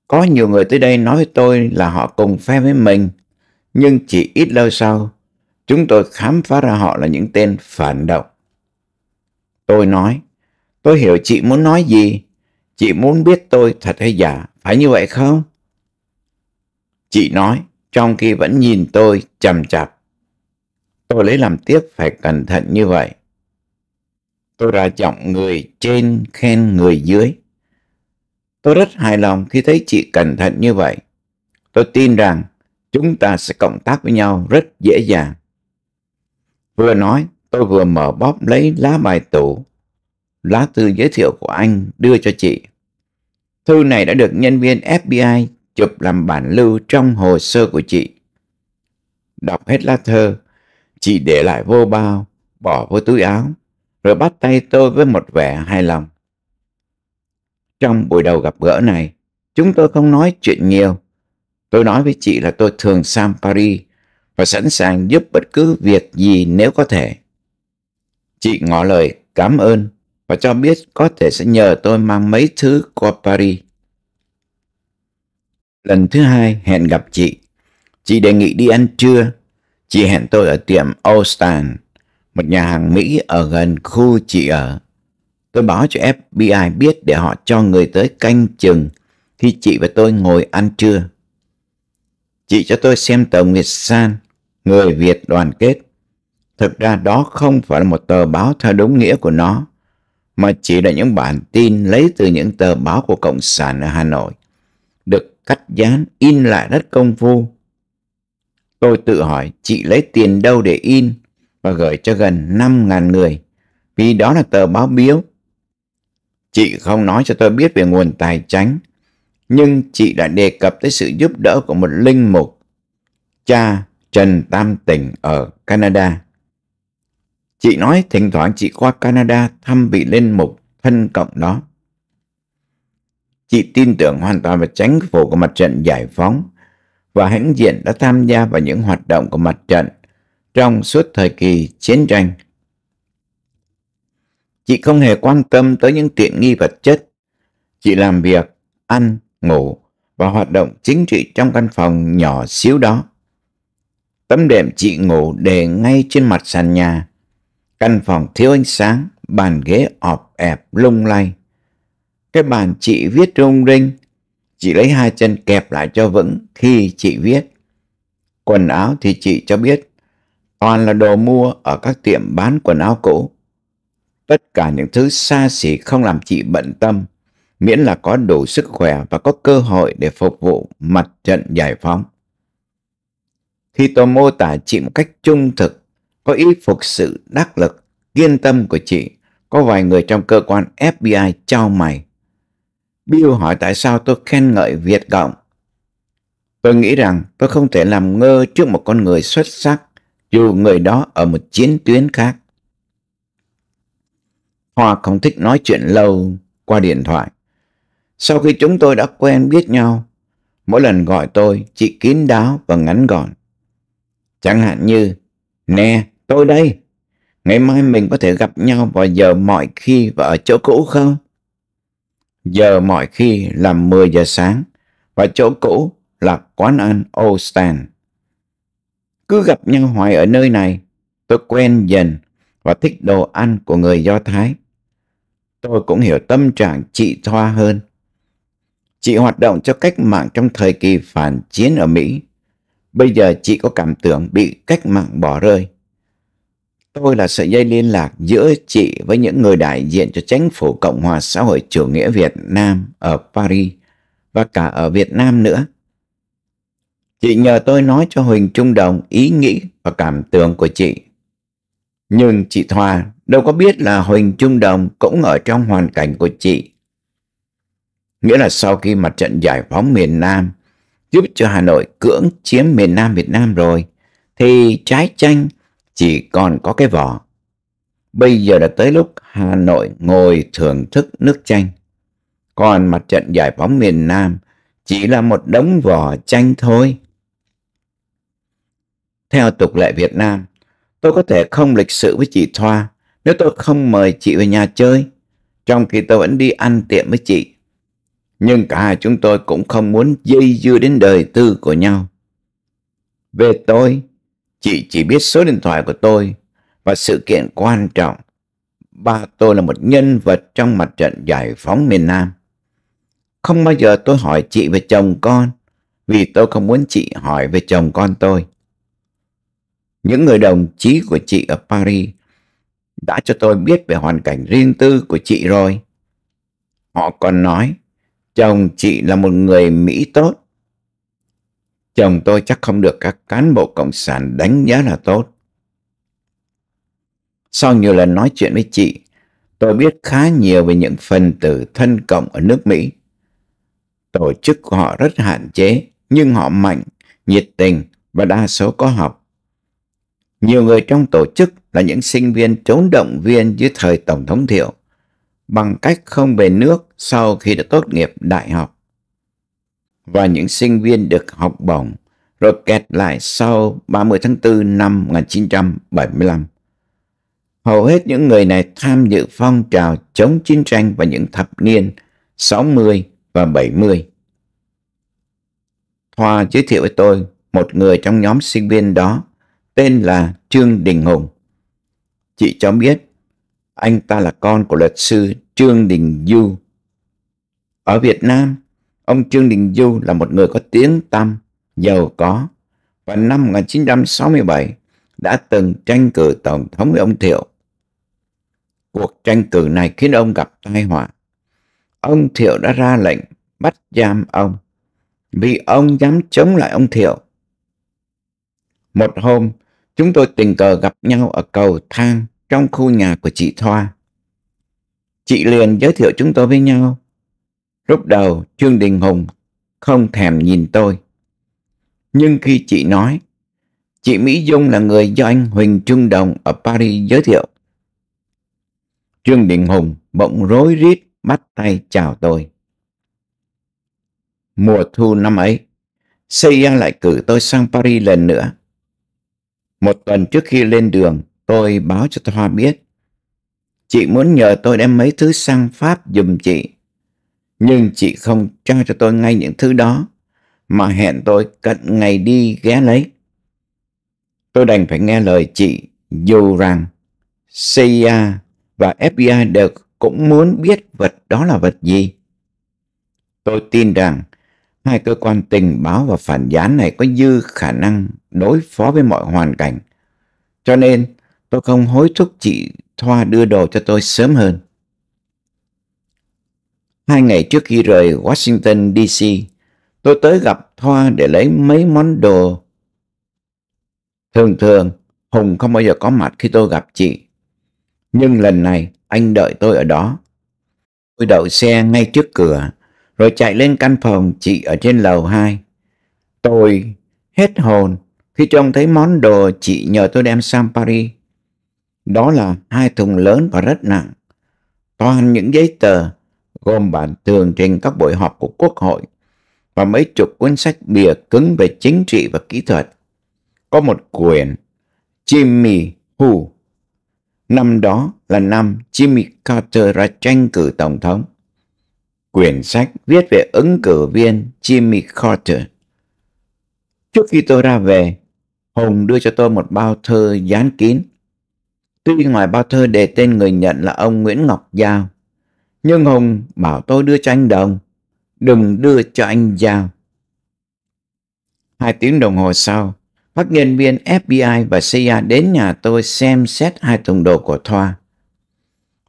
có nhiều người tới đây nói với tôi là họ cùng phe với mình, nhưng chỉ ít lâu sau, chúng tôi khám phá ra họ là những tên phản động. Tôi nói, tôi hiểu chị muốn nói gì, Chị muốn biết tôi thật hay giả, phải như vậy không? Chị nói, trong khi vẫn nhìn tôi chằm chạp. Tôi lấy làm tiếc phải cẩn thận như vậy. Tôi ra trọng người trên khen người dưới. Tôi rất hài lòng khi thấy chị cẩn thận như vậy. Tôi tin rằng chúng ta sẽ cộng tác với nhau rất dễ dàng. Vừa nói, tôi vừa mở bóp lấy lá bài tủ lá thư giới thiệu của anh đưa cho chị. Thư này đã được nhân viên FBI chụp làm bản lưu trong hồ sơ của chị. Đọc hết lá thơ, chị để lại vô bao, bỏ vô túi áo, rồi bắt tay tôi với một vẻ hài lòng. Trong buổi đầu gặp gỡ này, chúng tôi không nói chuyện nhiều. Tôi nói với chị là tôi thường sang Paris và sẵn sàng giúp bất cứ việc gì nếu có thể. Chị ngỏ lời cảm ơn và cho biết có thể sẽ nhờ tôi mang mấy thứ qua Paris. Lần thứ hai hẹn gặp chị. Chị đề nghị đi ăn trưa. Chị hẹn tôi ở tiệm Ostan, một nhà hàng Mỹ ở gần khu chị ở. Tôi báo cho FBI biết để họ cho người tới canh chừng khi chị và tôi ngồi ăn trưa. Chị cho tôi xem tờ Nguyệt San, Người Việt đoàn kết. Thực ra đó không phải là một tờ báo theo đúng nghĩa của nó mà chỉ là những bản tin lấy từ những tờ báo của Cộng sản ở Hà Nội, được cắt dán, in lại rất công phu. Tôi tự hỏi chị lấy tiền đâu để in và gửi cho gần 5.000 người, vì đó là tờ báo biếu. Chị không nói cho tôi biết về nguồn tài chính, nhưng chị đã đề cập tới sự giúp đỡ của một linh mục, cha Trần Tam Tỉnh ở Canada Chị nói thỉnh thoảng chị qua Canada thăm vị lên mục thân cộng đó. Chị tin tưởng hoàn toàn vào chính phủ của mặt trận giải phóng và hãnh diện đã tham gia vào những hoạt động của mặt trận trong suốt thời kỳ chiến tranh. Chị không hề quan tâm tới những tiện nghi vật chất. Chị làm việc, ăn, ngủ và hoạt động chính trị trong căn phòng nhỏ xíu đó. Tấm đệm chị ngủ để ngay trên mặt sàn nhà Căn phòng thiếu ánh sáng, bàn ghế ọp ẹp lung lay. Cái bàn chị viết rung rinh, chị lấy hai chân kẹp lại cho vững khi chị viết. Quần áo thì chị cho biết, toàn là đồ mua ở các tiệm bán quần áo cũ. Tất cả những thứ xa xỉ không làm chị bận tâm, miễn là có đủ sức khỏe và có cơ hội để phục vụ mặt trận giải phóng. Khi tôi mô tả chị một cách trung thực có ý phục sự đắc lực, kiên tâm của chị. Có vài người trong cơ quan FBI trao mày. Bill hỏi tại sao tôi khen ngợi Việt Cộng. Tôi nghĩ rằng tôi không thể làm ngơ trước một con người xuất sắc, dù người đó ở một chiến tuyến khác. Hoa không thích nói chuyện lâu qua điện thoại. Sau khi chúng tôi đã quen biết nhau, mỗi lần gọi tôi, chị kín đáo và ngắn gọn. Chẳng hạn như, nè, Tôi đây, ngày mai mình có thể gặp nhau vào giờ mọi khi và ở chỗ cũ không? Giờ mọi khi là 10 giờ sáng và chỗ cũ là quán ăn Old Stand. Cứ gặp nhau hoài ở nơi này, tôi quen dần và thích đồ ăn của người Do Thái. Tôi cũng hiểu tâm trạng chị Thoa hơn. Chị hoạt động cho cách mạng trong thời kỳ phản chiến ở Mỹ. Bây giờ chị có cảm tưởng bị cách mạng bỏ rơi. Tôi là sợi dây liên lạc giữa chị với những người đại diện cho chính phủ Cộng hòa xã hội chủ nghĩa Việt Nam ở Paris và cả ở Việt Nam nữa. Chị nhờ tôi nói cho Huỳnh Trung Đồng ý nghĩ và cảm tưởng của chị. Nhưng chị Thoa đâu có biết là Huỳnh Trung Đồng cũng ở trong hoàn cảnh của chị. Nghĩa là sau khi mặt trận giải phóng miền Nam giúp cho Hà Nội cưỡng chiếm miền Nam Việt Nam rồi, thì trái tranh chỉ còn có cái vỏ. Bây giờ đã tới lúc Hà Nội ngồi thưởng thức nước chanh. Còn mặt trận giải phóng miền Nam chỉ là một đống vỏ chanh thôi. Theo tục lệ Việt Nam, tôi có thể không lịch sự với chị Thoa nếu tôi không mời chị về nhà chơi, trong khi tôi vẫn đi ăn tiệm với chị. Nhưng cả hai chúng tôi cũng không muốn dây dưa đến đời tư của nhau. Về tôi, Chị chỉ biết số điện thoại của tôi và sự kiện quan trọng. Ba tôi là một nhân vật trong mặt trận giải phóng miền Nam. Không bao giờ tôi hỏi chị về chồng con vì tôi không muốn chị hỏi về chồng con tôi. Những người đồng chí của chị ở Paris đã cho tôi biết về hoàn cảnh riêng tư của chị rồi. Họ còn nói chồng chị là một người Mỹ tốt Chồng tôi chắc không được các cán bộ Cộng sản đánh giá là tốt. Sau nhiều lần nói chuyện với chị, tôi biết khá nhiều về những phần tử thân cộng ở nước Mỹ. Tổ chức của họ rất hạn chế, nhưng họ mạnh, nhiệt tình và đa số có học. Nhiều người trong tổ chức là những sinh viên trốn động viên dưới thời Tổng thống Thiệu, bằng cách không về nước sau khi đã tốt nghiệp đại học và những sinh viên được học bổng rồi kẹt lại sau 30 tháng 4 năm 1975. Hầu hết những người này tham dự phong trào chống chiến tranh vào những thập niên 60 và 70. Thoa giới thiệu với tôi một người trong nhóm sinh viên đó tên là Trương Đình Hùng. Chị cho biết anh ta là con của luật sư Trương Đình Du. Ở Việt Nam, Ông Trương Đình Du là một người có tiếng tăm, giàu có và năm 1967 đã từng tranh cử Tổng thống với ông Thiệu. Cuộc tranh cử này khiến ông gặp tai họa. Ông Thiệu đã ra lệnh bắt giam ông vì ông dám chống lại ông Thiệu. Một hôm, chúng tôi tình cờ gặp nhau ở cầu thang trong khu nhà của chị Thoa. Chị liền giới thiệu chúng tôi với nhau Lúc đầu Trương Đình Hùng không thèm nhìn tôi. Nhưng khi chị nói, chị Mỹ Dung là người do anh Huỳnh Trung Đồng ở Paris giới thiệu. Trương Đình Hùng bỗng rối rít bắt tay chào tôi. Mùa thu năm ấy, CIA e lại cử tôi sang Paris lần nữa. Một tuần trước khi lên đường, tôi báo cho Thoa biết. Chị muốn nhờ tôi đem mấy thứ sang Pháp dùm chị nhưng chị không cho cho tôi ngay những thứ đó, mà hẹn tôi cận ngày đi ghé lấy. Tôi đành phải nghe lời chị, dù rằng CIA và FBI đều cũng muốn biết vật đó là vật gì. Tôi tin rằng hai cơ quan tình báo và phản gián này có dư khả năng đối phó với mọi hoàn cảnh. Cho nên tôi không hối thúc chị Thoa đưa đồ cho tôi sớm hơn. Hai ngày trước khi rời Washington DC, tôi tới gặp Thoa để lấy mấy món đồ. Thường thường, Hùng không bao giờ có mặt khi tôi gặp chị. Nhưng lần này, anh đợi tôi ở đó. Tôi đậu xe ngay trước cửa, rồi chạy lên căn phòng chị ở trên lầu 2. Tôi hết hồn khi trông thấy món đồ chị nhờ tôi đem sang Paris. Đó là hai thùng lớn và rất nặng, toàn những giấy tờ gồm bản tường trình các buổi họp của Quốc hội và mấy chục cuốn sách bìa cứng về chính trị và kỹ thuật. Có một quyển Jimmy Who. Năm đó là năm Jimmy Carter ra tranh cử Tổng thống. Quyển sách viết về ứng cử viên Jimmy Carter. Trước khi tôi ra về, Hùng đưa cho tôi một bao thơ dán kín. Tuy ngoài bao thơ đề tên người nhận là ông Nguyễn Ngọc Giao, nhưng Hùng bảo tôi đưa cho anh đồng, đừng đưa cho anh dao. Hai tiếng đồng hồ sau, các nhân viên FBI và CIA đến nhà tôi xem xét hai thùng đồ của Thoa.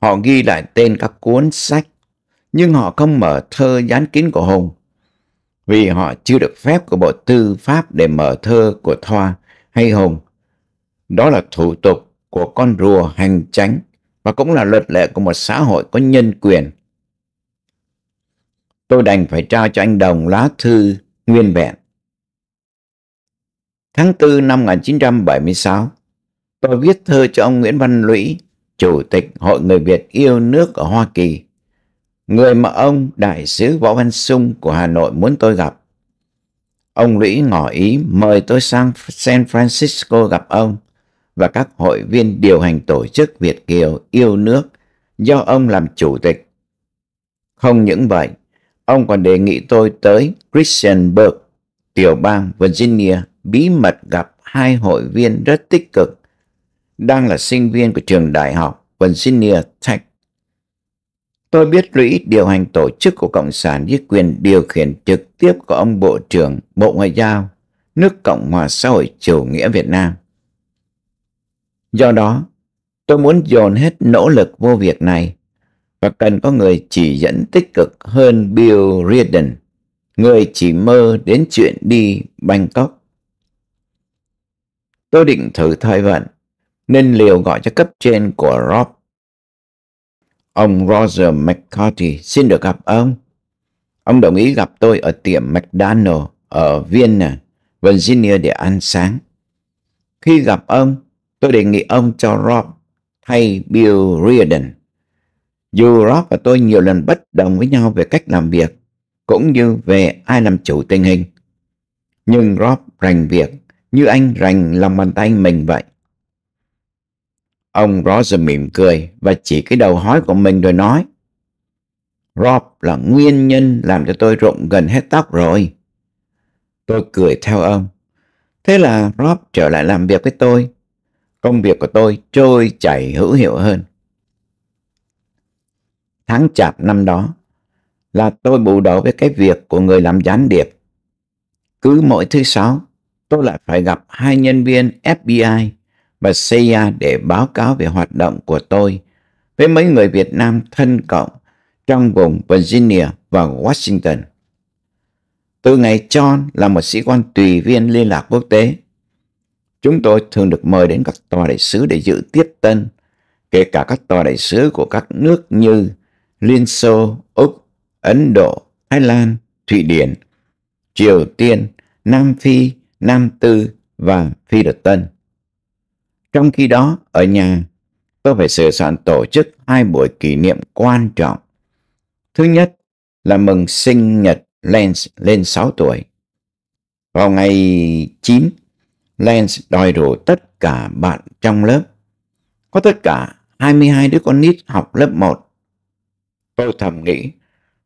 Họ ghi lại tên các cuốn sách, nhưng họ không mở thơ dán kín của Hùng. Vì họ chưa được phép của Bộ Tư pháp để mở thơ của Thoa hay Hùng. Đó là thủ tục của con rùa hành tránh và cũng là luật lệ của một xã hội có nhân quyền. Tôi đành phải trao cho anh Đồng lá thư nguyên vẹn. Tháng 4 năm 1976, tôi viết thơ cho ông Nguyễn Văn Lũy, Chủ tịch Hội Người Việt Yêu Nước ở Hoa Kỳ, người mà ông Đại sứ Võ Văn Sung của Hà Nội muốn tôi gặp. Ông Lũy ngỏ ý mời tôi sang San Francisco gặp ông và các hội viên điều hành tổ chức Việt Kiều yêu nước do ông làm chủ tịch. Không những vậy, ông còn đề nghị tôi tới Christianburg, tiểu bang Virginia, bí mật gặp hai hội viên rất tích cực, đang là sinh viên của trường đại học Virginia Tech. Tôi biết lũy điều hành tổ chức của Cộng sản với quyền điều khiển trực tiếp của ông Bộ trưởng Bộ Ngoại giao nước Cộng hòa xã hội chủ nghĩa Việt Nam. Do đó, tôi muốn dồn hết nỗ lực vô việc này và cần có người chỉ dẫn tích cực hơn Bill Reardon, người chỉ mơ đến chuyện đi Bangkok. Tôi định thử thời vận, nên liều gọi cho cấp trên của Rob. Ông Roger McCarthy xin được gặp ông. Ông đồng ý gặp tôi ở tiệm McDonald ở Vienna, Virginia để ăn sáng. Khi gặp ông, Tôi đề nghị ông cho Rob thay Bill Riordan. Dù Rob và tôi nhiều lần bất đồng với nhau về cách làm việc, cũng như về ai làm chủ tình hình. Nhưng Rob rành việc như anh rành lòng bàn tay mình vậy. Ông Roger mỉm cười và chỉ cái đầu hói của mình rồi nói Rob là nguyên nhân làm cho tôi rụng gần hết tóc rồi. Tôi cười theo ông. Thế là Rob trở lại làm việc với tôi công việc của tôi trôi chảy hữu hiệu hơn. Tháng chạp năm đó là tôi bù đầu với cái việc của người làm gián điệp. Cứ mỗi thứ sáu, tôi lại phải gặp hai nhân viên FBI và CIA để báo cáo về hoạt động của tôi với mấy người Việt Nam thân cộng trong vùng Virginia và Washington. Từ ngày John là một sĩ quan tùy viên liên lạc quốc tế, Chúng tôi thường được mời đến các tòa đại sứ để dự tiếp tân, kể cả các tòa đại sứ của các nước như Liên Xô, Úc, Ấn Độ, Thái Lan, Thụy Điển, Triều Tiên, Nam Phi, Nam Tư và Phi Đợt Tân. Trong khi đó, ở nhà, tôi phải sửa soạn tổ chức hai buổi kỷ niệm quan trọng. Thứ nhất là mừng sinh nhật Lance lên 6 tuổi. Vào ngày 9 Lance đòi rủ tất cả bạn trong lớp. Có tất cả 22 đứa con nít học lớp 1. Tôi thầm nghĩ,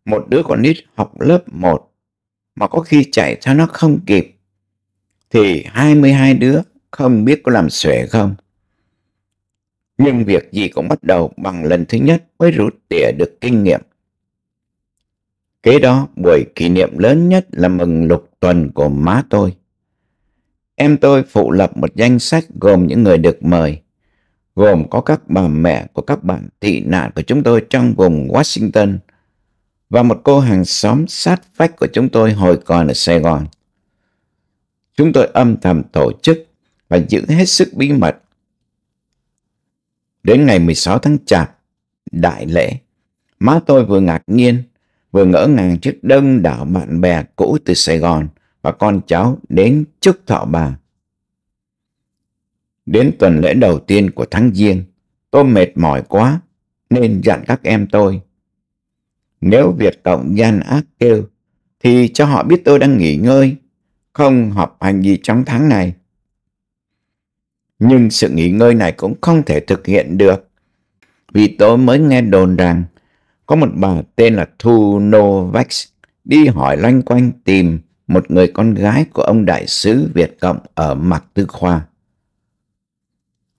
một đứa con nít học lớp 1 mà có khi chạy theo nó không kịp thì 22 đứa không biết có làm xuể không. Nhưng việc gì cũng bắt đầu bằng lần thứ nhất mới rút tỉa được kinh nghiệm. Kế đó, buổi kỷ niệm lớn nhất là mừng lục tuần của má tôi em tôi phụ lập một danh sách gồm những người được mời, gồm có các bà mẹ của các bạn tị nạn của chúng tôi trong vùng Washington và một cô hàng xóm sát vách của chúng tôi hồi còn ở Sài Gòn. Chúng tôi âm thầm tổ chức và giữ hết sức bí mật. Đến ngày 16 tháng Chạp, đại lễ, má tôi vừa ngạc nhiên, vừa ngỡ ngàng trước đông đảo bạn bè cũ từ Sài Gòn và con cháu đến chúc thọ bà. Đến tuần lễ đầu tiên của tháng Giêng, tôi mệt mỏi quá nên dặn các em tôi. Nếu Việt Cộng gian ác kêu thì cho họ biết tôi đang nghỉ ngơi, không họp hành gì trong tháng này. Nhưng sự nghỉ ngơi này cũng không thể thực hiện được vì tôi mới nghe đồn rằng có một bà tên là Thu Novax đi hỏi loanh quanh tìm một người con gái của ông đại sứ Việt Cộng ở Mạc Tư Khoa.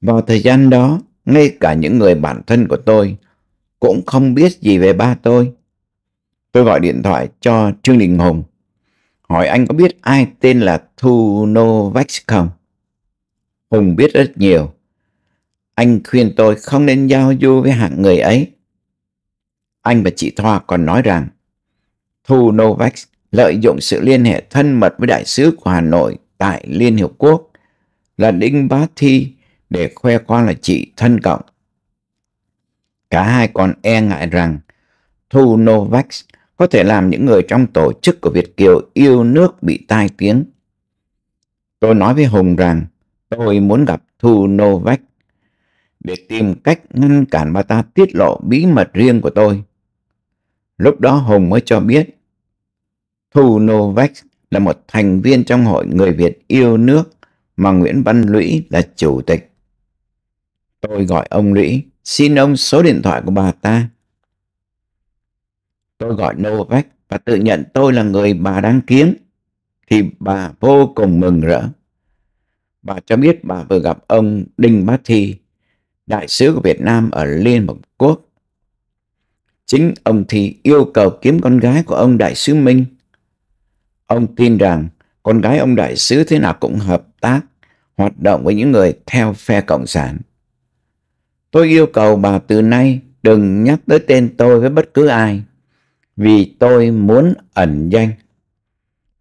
Vào thời gian đó, ngay cả những người bản thân của tôi cũng không biết gì về ba tôi. Tôi gọi điện thoại cho Trương Đình Hùng, hỏi anh có biết ai tên là Thu Novak không? Hùng biết rất nhiều. Anh khuyên tôi không nên giao du với hạng người ấy. Anh và chị Thoa còn nói rằng Thu Novak lợi dụng sự liên hệ thân mật với đại sứ của Hà Nội tại Liên Hiệp Quốc là Đinh Bá Thi để khoe khoang là chị thân cộng. Cả hai còn e ngại rằng Thu Novak có thể làm những người trong tổ chức của Việt Kiều yêu nước bị tai tiếng. Tôi nói với Hùng rằng tôi muốn gặp Thu Novak để tìm cách ngăn cản bà ta tiết lộ bí mật riêng của tôi. Lúc đó Hùng mới cho biết Thu Novak là một thành viên trong hội người Việt yêu nước mà Nguyễn Văn Lũy là chủ tịch. Tôi gọi ông Lũy, xin ông số điện thoại của bà ta. Tôi gọi Novak và tự nhận tôi là người bà đang kiếm, thì bà vô cùng mừng rỡ. Bà cho biết bà vừa gặp ông Đinh Bát Thi, đại sứ của Việt Nam ở Liên Hợp Quốc. Chính ông thì yêu cầu kiếm con gái của ông đại sứ Minh Ông tin rằng con gái ông đại sứ thế nào cũng hợp tác, hoạt động với những người theo phe Cộng sản. Tôi yêu cầu bà từ nay đừng nhắc tới tên tôi với bất cứ ai, vì tôi muốn ẩn danh.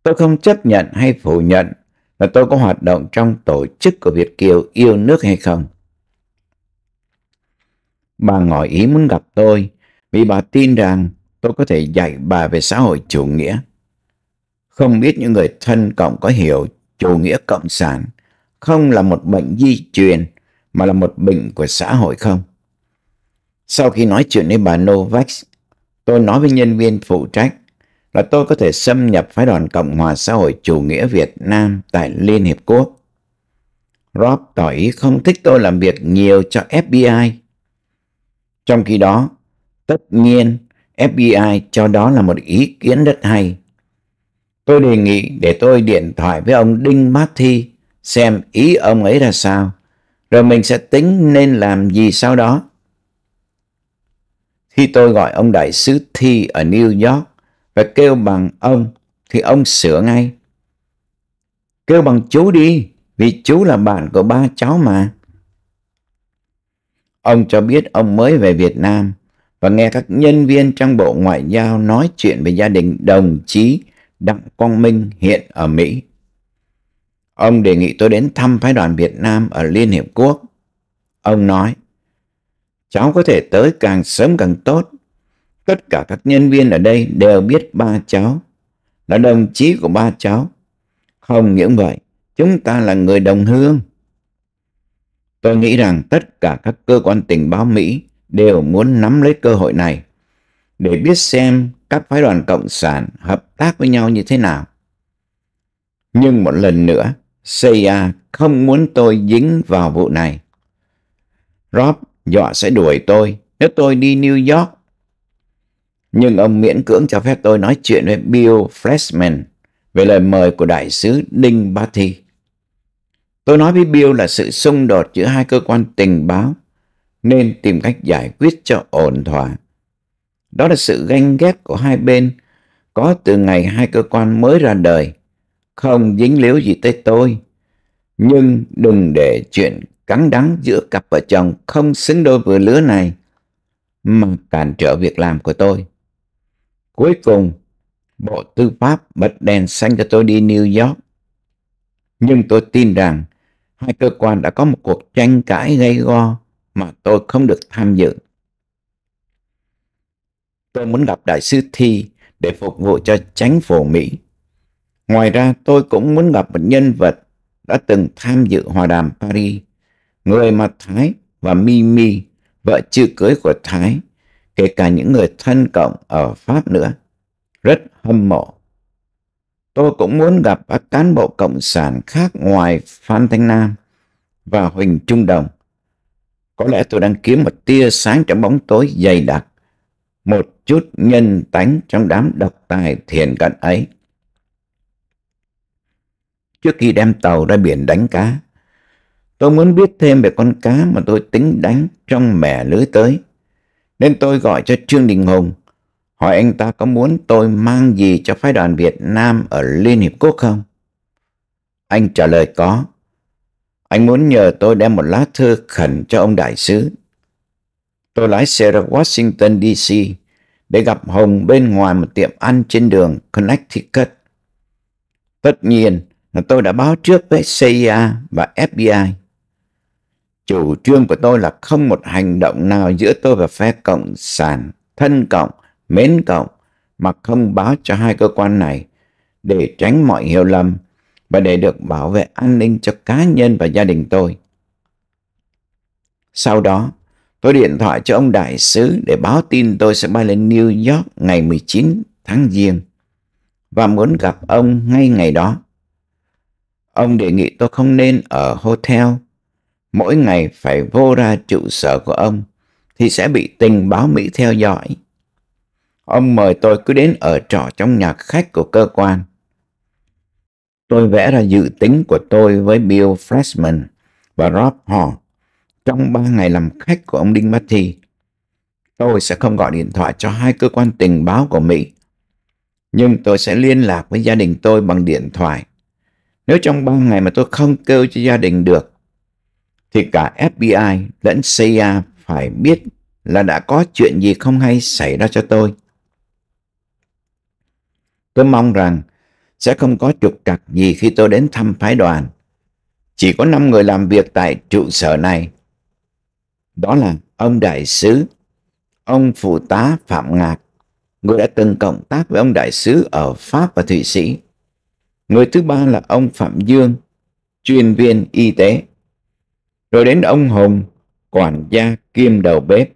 Tôi không chấp nhận hay phủ nhận là tôi có hoạt động trong tổ chức của Việt Kiều yêu nước hay không. Bà ngỏ ý muốn gặp tôi vì bà tin rằng tôi có thể dạy bà về xã hội chủ nghĩa. Không biết những người thân cộng có hiểu chủ nghĩa cộng sản không là một bệnh di truyền mà là một bệnh của xã hội không? Sau khi nói chuyện với bà Novak, tôi nói với nhân viên phụ trách là tôi có thể xâm nhập phái đoàn Cộng hòa xã hội chủ nghĩa Việt Nam tại Liên Hiệp Quốc. Rob tỏ ý không thích tôi làm việc nhiều cho FBI. Trong khi đó, tất nhiên FBI cho đó là một ý kiến rất hay Tôi đề nghị để tôi điện thoại với ông Đinh Matthi xem ý ông ấy là sao, rồi mình sẽ tính nên làm gì sau đó. Khi tôi gọi ông đại sứ Thi ở New York và kêu bằng ông, thì ông sửa ngay. Kêu bằng chú đi, vì chú là bạn của ba cháu mà. Ông cho biết ông mới về Việt Nam và nghe các nhân viên trong Bộ Ngoại giao nói chuyện về gia đình đồng chí Đặng Quang Minh hiện ở Mỹ. Ông đề nghị tôi đến thăm phái đoàn Việt Nam ở Liên Hiệp Quốc. Ông nói, cháu có thể tới càng sớm càng tốt. Tất cả các nhân viên ở đây đều biết ba cháu, là đồng chí của ba cháu. Không những vậy, chúng ta là người đồng hương. Tôi nghĩ rằng tất cả các cơ quan tình báo Mỹ đều muốn nắm lấy cơ hội này để biết xem các phái đoàn cộng sản hợp tác với nhau như thế nào. Nhưng một lần nữa, CIA không muốn tôi dính vào vụ này. Rob dọa sẽ đuổi tôi nếu tôi đi New York. Nhưng ông miễn cưỡng cho phép tôi nói chuyện với Bill Freshman về lời mời của đại sứ Đinh Ba Thi. Tôi nói với Bill là sự xung đột giữa hai cơ quan tình báo nên tìm cách giải quyết cho ổn thỏa. Đó là sự ganh ghét của hai bên có từ ngày hai cơ quan mới ra đời, không dính líu gì tới tôi. Nhưng đừng để chuyện cắn đắng giữa cặp vợ chồng không xứng đôi vừa lứa này mà cản trở việc làm của tôi. Cuối cùng, Bộ Tư pháp bật đèn xanh cho tôi đi New York. Nhưng tôi tin rằng hai cơ quan đã có một cuộc tranh cãi gây go mà tôi không được tham dự tôi muốn gặp Đại sư Thi để phục vụ cho chánh phủ Mỹ. Ngoài ra tôi cũng muốn gặp một nhân vật đã từng tham dự hòa đàm Paris, người mà Thái và Mimi, vợ chưa cưới của Thái, kể cả những người thân cộng ở Pháp nữa. Rất hâm mộ. Tôi cũng muốn gặp các cán bộ cộng sản khác ngoài Phan Thanh Nam và Huỳnh Trung Đồng. Có lẽ tôi đang kiếm một tia sáng trong bóng tối dày đặc, một chút nhân tánh trong đám độc tài thiền cận ấy. Trước khi đem tàu ra biển đánh cá, tôi muốn biết thêm về con cá mà tôi tính đánh trong mẻ lưới tới. Nên tôi gọi cho Trương Đình Hùng, hỏi anh ta có muốn tôi mang gì cho phái đoàn Việt Nam ở Liên Hiệp Quốc không? Anh trả lời có. Anh muốn nhờ tôi đem một lá thư khẩn cho ông đại sứ. Tôi lái xe ra Washington DC để gặp Hồng bên ngoài một tiệm ăn trên đường Connecticut. Tất nhiên là tôi đã báo trước với CIA và FBI. Chủ trương của tôi là không một hành động nào giữa tôi và phe Cộng sản, thân Cộng, mến Cộng mà không báo cho hai cơ quan này để tránh mọi hiểu lầm và để được bảo vệ an ninh cho cá nhân và gia đình tôi. Sau đó, Tôi điện thoại cho ông đại sứ để báo tin tôi sẽ bay lên New York ngày 19 tháng Giêng và muốn gặp ông ngay ngày đó. Ông đề nghị tôi không nên ở hotel. Mỗi ngày phải vô ra trụ sở của ông thì sẽ bị tình báo Mỹ theo dõi. Ông mời tôi cứ đến ở trọ trong nhà khách của cơ quan. Tôi vẽ ra dự tính của tôi với Bill Freshman và Rob Hall trong ba ngày làm khách của ông Đinh Bát Thi, tôi sẽ không gọi điện thoại cho hai cơ quan tình báo của Mỹ, nhưng tôi sẽ liên lạc với gia đình tôi bằng điện thoại. Nếu trong ba ngày mà tôi không kêu cho gia đình được, thì cả FBI lẫn CIA phải biết là đã có chuyện gì không hay xảy ra cho tôi. Tôi mong rằng sẽ không có trục trặc gì khi tôi đến thăm phái đoàn. Chỉ có 5 người làm việc tại trụ sở này đó là ông đại sứ, ông phụ tá Phạm Ngạc, người đã từng cộng tác với ông đại sứ ở Pháp và Thụy Sĩ. Người thứ ba là ông Phạm Dương, chuyên viên y tế. Rồi đến ông Hùng, quản gia kiêm đầu bếp.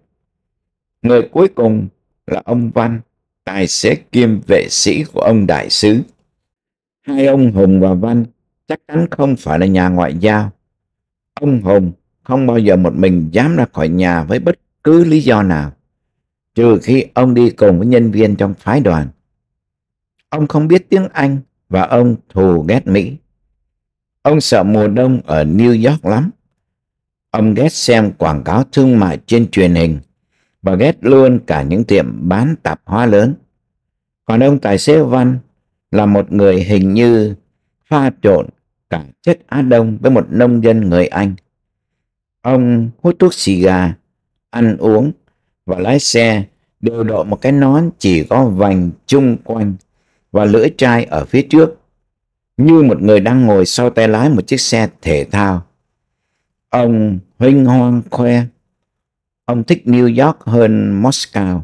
Người cuối cùng là ông Văn, tài xế kiêm vệ sĩ của ông đại sứ. Hai ông Hùng và Văn chắc chắn không phải là nhà ngoại giao. Ông Hùng không bao giờ một mình dám ra khỏi nhà với bất cứ lý do nào, trừ khi ông đi cùng với nhân viên trong phái đoàn. Ông không biết tiếng Anh và ông thù ghét Mỹ. Ông sợ mùa đông ở New York lắm. Ông ghét xem quảng cáo thương mại trên truyền hình và ghét luôn cả những tiệm bán tạp hóa lớn. Còn ông tài xế Văn là một người hình như pha trộn cả chất Á Đông với một nông dân người Anh Ông hút thuốc xì gà, ăn uống và lái xe đều đội một cái nón chỉ có vành chung quanh và lưỡi chai ở phía trước, như một người đang ngồi sau tay lái một chiếc xe thể thao. Ông huynh hoang khoe, ông thích New York hơn Moscow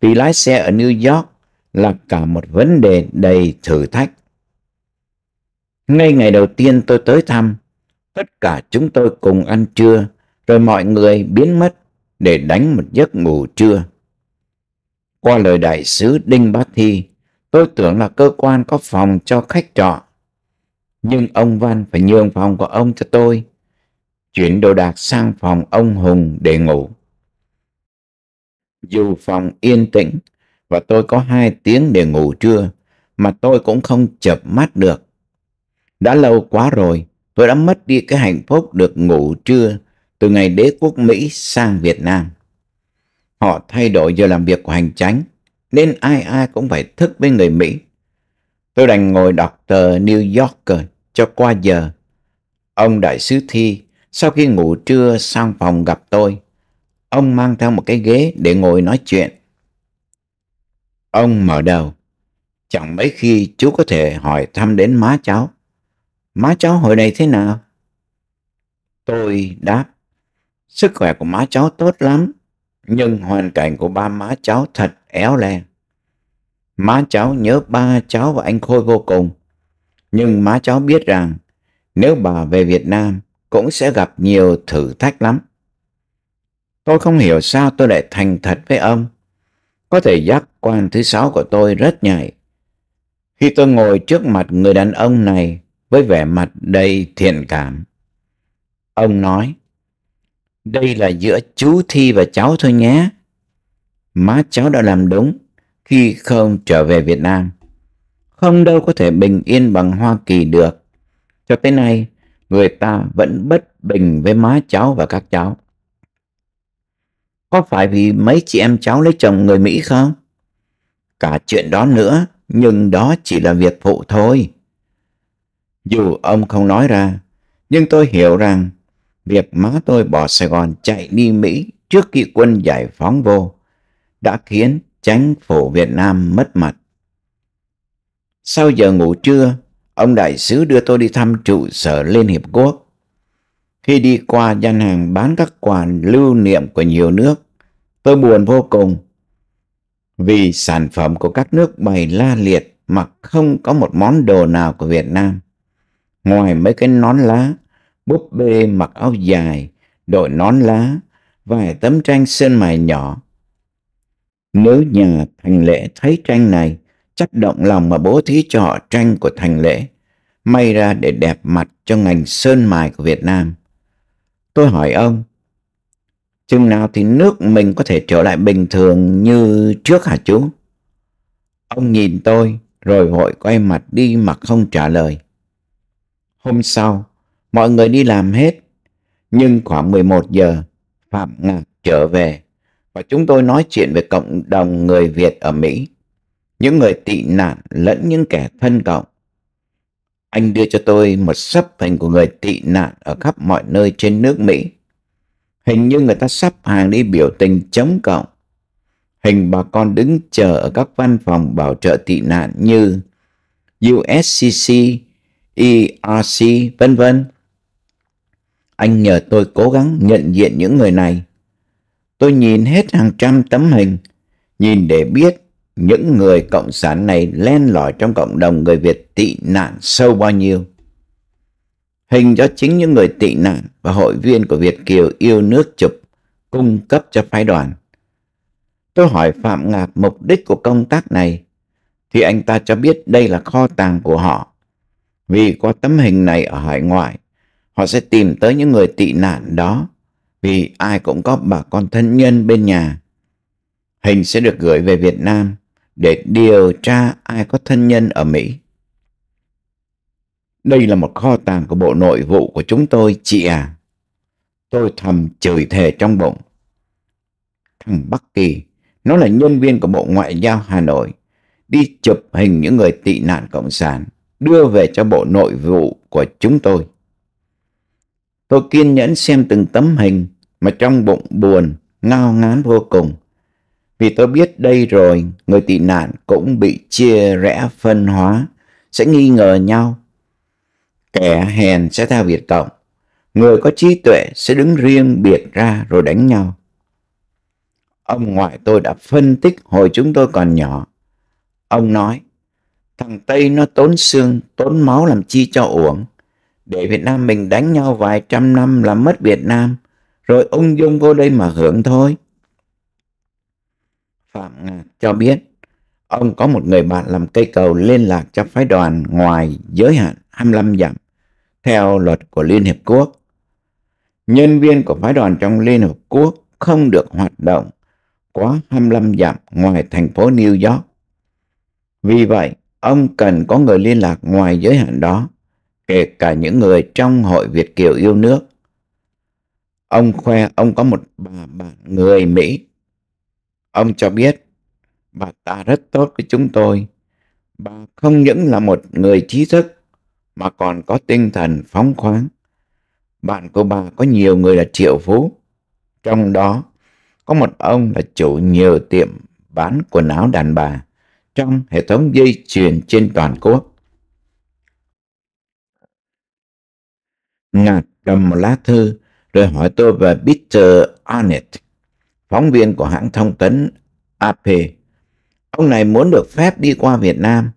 vì lái xe ở New York là cả một vấn đề đầy thử thách. Ngay ngày đầu tiên tôi tới thăm, tất cả chúng tôi cùng ăn trưa rồi mọi người biến mất để đánh một giấc ngủ trưa. Qua lời đại sứ Đinh Bá Thi, tôi tưởng là cơ quan có phòng cho khách trọ. Nhưng ông Văn phải nhường phòng của ông cho tôi, chuyển đồ đạc sang phòng ông Hùng để ngủ. Dù phòng yên tĩnh và tôi có hai tiếng để ngủ trưa, mà tôi cũng không chập mắt được. Đã lâu quá rồi, tôi đã mất đi cái hạnh phúc được ngủ trưa từ ngày đế quốc Mỹ sang Việt Nam. Họ thay đổi giờ làm việc của hành tránh, nên ai ai cũng phải thức với người Mỹ. Tôi đành ngồi đọc tờ New Yorker cho qua giờ. Ông đại sứ Thi, sau khi ngủ trưa sang phòng gặp tôi, ông mang theo một cái ghế để ngồi nói chuyện. Ông mở đầu, chẳng mấy khi chú có thể hỏi thăm đến má cháu. Má cháu hồi này thế nào? Tôi đáp, Sức khỏe của má cháu tốt lắm, nhưng hoàn cảnh của ba má cháu thật éo le. Má cháu nhớ ba cháu và anh Khôi vô cùng, nhưng má cháu biết rằng nếu bà về Việt Nam cũng sẽ gặp nhiều thử thách lắm. Tôi không hiểu sao tôi lại thành thật với ông. Có thể giác quan thứ sáu của tôi rất nhạy. Khi tôi ngồi trước mặt người đàn ông này với vẻ mặt đầy thiện cảm, ông nói đây là giữa chú Thi và cháu thôi nhé. Má cháu đã làm đúng khi không trở về Việt Nam. Không đâu có thể bình yên bằng Hoa Kỳ được. Cho tới nay, người ta vẫn bất bình với má cháu và các cháu. Có phải vì mấy chị em cháu lấy chồng người Mỹ không? Cả chuyện đó nữa, nhưng đó chỉ là việc phụ thôi. Dù ông không nói ra, nhưng tôi hiểu rằng việc má tôi bỏ Sài Gòn chạy đi Mỹ trước khi quân giải phóng vô đã khiến chánh phủ Việt Nam mất mặt. Sau giờ ngủ trưa, ông đại sứ đưa tôi đi thăm trụ sở Liên Hiệp Quốc. Khi đi qua gian hàng bán các quà lưu niệm của nhiều nước, tôi buồn vô cùng vì sản phẩm của các nước bày la liệt mà không có một món đồ nào của Việt Nam. Ngoài mấy cái nón lá búp bê mặc áo dài, đội nón lá, vài tấm tranh sơn mài nhỏ. Nếu nhà Thành Lễ thấy tranh này, chắc động lòng mà bố thí cho họ tranh của Thành Lễ, may ra để đẹp mặt cho ngành sơn mài của Việt Nam. Tôi hỏi ông, chừng nào thì nước mình có thể trở lại bình thường như trước hả chú? Ông nhìn tôi, rồi vội quay mặt đi mà không trả lời. Hôm sau, mọi người đi làm hết. Nhưng khoảng 11 giờ, Phạm Ngạc trở về và chúng tôi nói chuyện về cộng đồng người Việt ở Mỹ, những người tị nạn lẫn những kẻ thân cộng. Anh đưa cho tôi một sắp hình của người tị nạn ở khắp mọi nơi trên nước Mỹ. Hình như người ta sắp hàng đi biểu tình chống cộng. Hình bà con đứng chờ ở các văn phòng bảo trợ tị nạn như USCC, ERC, vân vân anh nhờ tôi cố gắng nhận diện những người này. Tôi nhìn hết hàng trăm tấm hình, nhìn để biết những người cộng sản này len lỏi trong cộng đồng người Việt tị nạn sâu bao nhiêu. Hình do chính những người tị nạn và hội viên của Việt Kiều yêu nước chụp cung cấp cho phái đoàn. Tôi hỏi Phạm Ngạc mục đích của công tác này, thì anh ta cho biết đây là kho tàng của họ. Vì có tấm hình này ở hải ngoại, Họ sẽ tìm tới những người tị nạn đó vì ai cũng có bà con thân nhân bên nhà. Hình sẽ được gửi về Việt Nam để điều tra ai có thân nhân ở Mỹ. Đây là một kho tàng của bộ nội vụ của chúng tôi, chị à. Tôi thầm chửi thề trong bụng. Thằng Bắc Kỳ, nó là nhân viên của Bộ Ngoại giao Hà Nội, đi chụp hình những người tị nạn Cộng sản, đưa về cho Bộ Nội vụ của chúng tôi. Tôi kiên nhẫn xem từng tấm hình mà trong bụng buồn, ngao ngán vô cùng. Vì tôi biết đây rồi, người tị nạn cũng bị chia rẽ phân hóa, sẽ nghi ngờ nhau. Kẻ hèn sẽ theo Việt Cộng, người có trí tuệ sẽ đứng riêng biệt ra rồi đánh nhau. Ông ngoại tôi đã phân tích hồi chúng tôi còn nhỏ. Ông nói, thằng Tây nó tốn xương, tốn máu làm chi cho uổng để Việt Nam mình đánh nhau vài trăm năm là mất Việt Nam, rồi ung dung vô đây mà hưởng thôi. Phạm Ngạc cho biết, ông có một người bạn làm cây cầu liên lạc cho phái đoàn ngoài giới hạn 25 dặm, theo luật của Liên Hiệp Quốc. Nhân viên của phái đoàn trong Liên Hợp Quốc không được hoạt động quá 25 dặm ngoài thành phố New York. Vì vậy, ông cần có người liên lạc ngoài giới hạn đó kể cả những người trong hội Việt Kiều yêu nước. Ông khoe ông có một bà bạn người Mỹ. Ông cho biết, bà ta rất tốt với chúng tôi. Bà không những là một người trí thức, mà còn có tinh thần phóng khoáng. Bạn của bà có nhiều người là triệu phú. Trong đó, có một ông là chủ nhiều tiệm bán quần áo đàn bà trong hệ thống dây chuyền trên toàn quốc. Ngạc cầm một lá thư rồi hỏi tôi về Peter Arnett, phóng viên của hãng thông tấn AP. Ông này muốn được phép đi qua Việt Nam.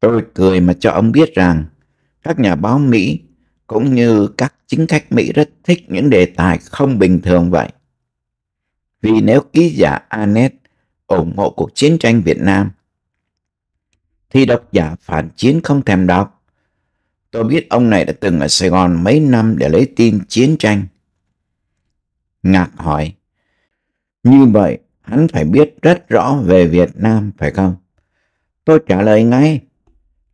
Tôi cười mà cho ông biết rằng các nhà báo Mỹ cũng như các chính khách Mỹ rất thích những đề tài không bình thường vậy. Vì nếu ký giả Arnett ủng hộ cuộc chiến tranh Việt Nam, thì độc giả phản chiến không thèm đọc. Tôi biết ông này đã từng ở Sài Gòn mấy năm để lấy tin chiến tranh. Ngạc hỏi, như vậy hắn phải biết rất rõ về Việt Nam phải không? Tôi trả lời ngay,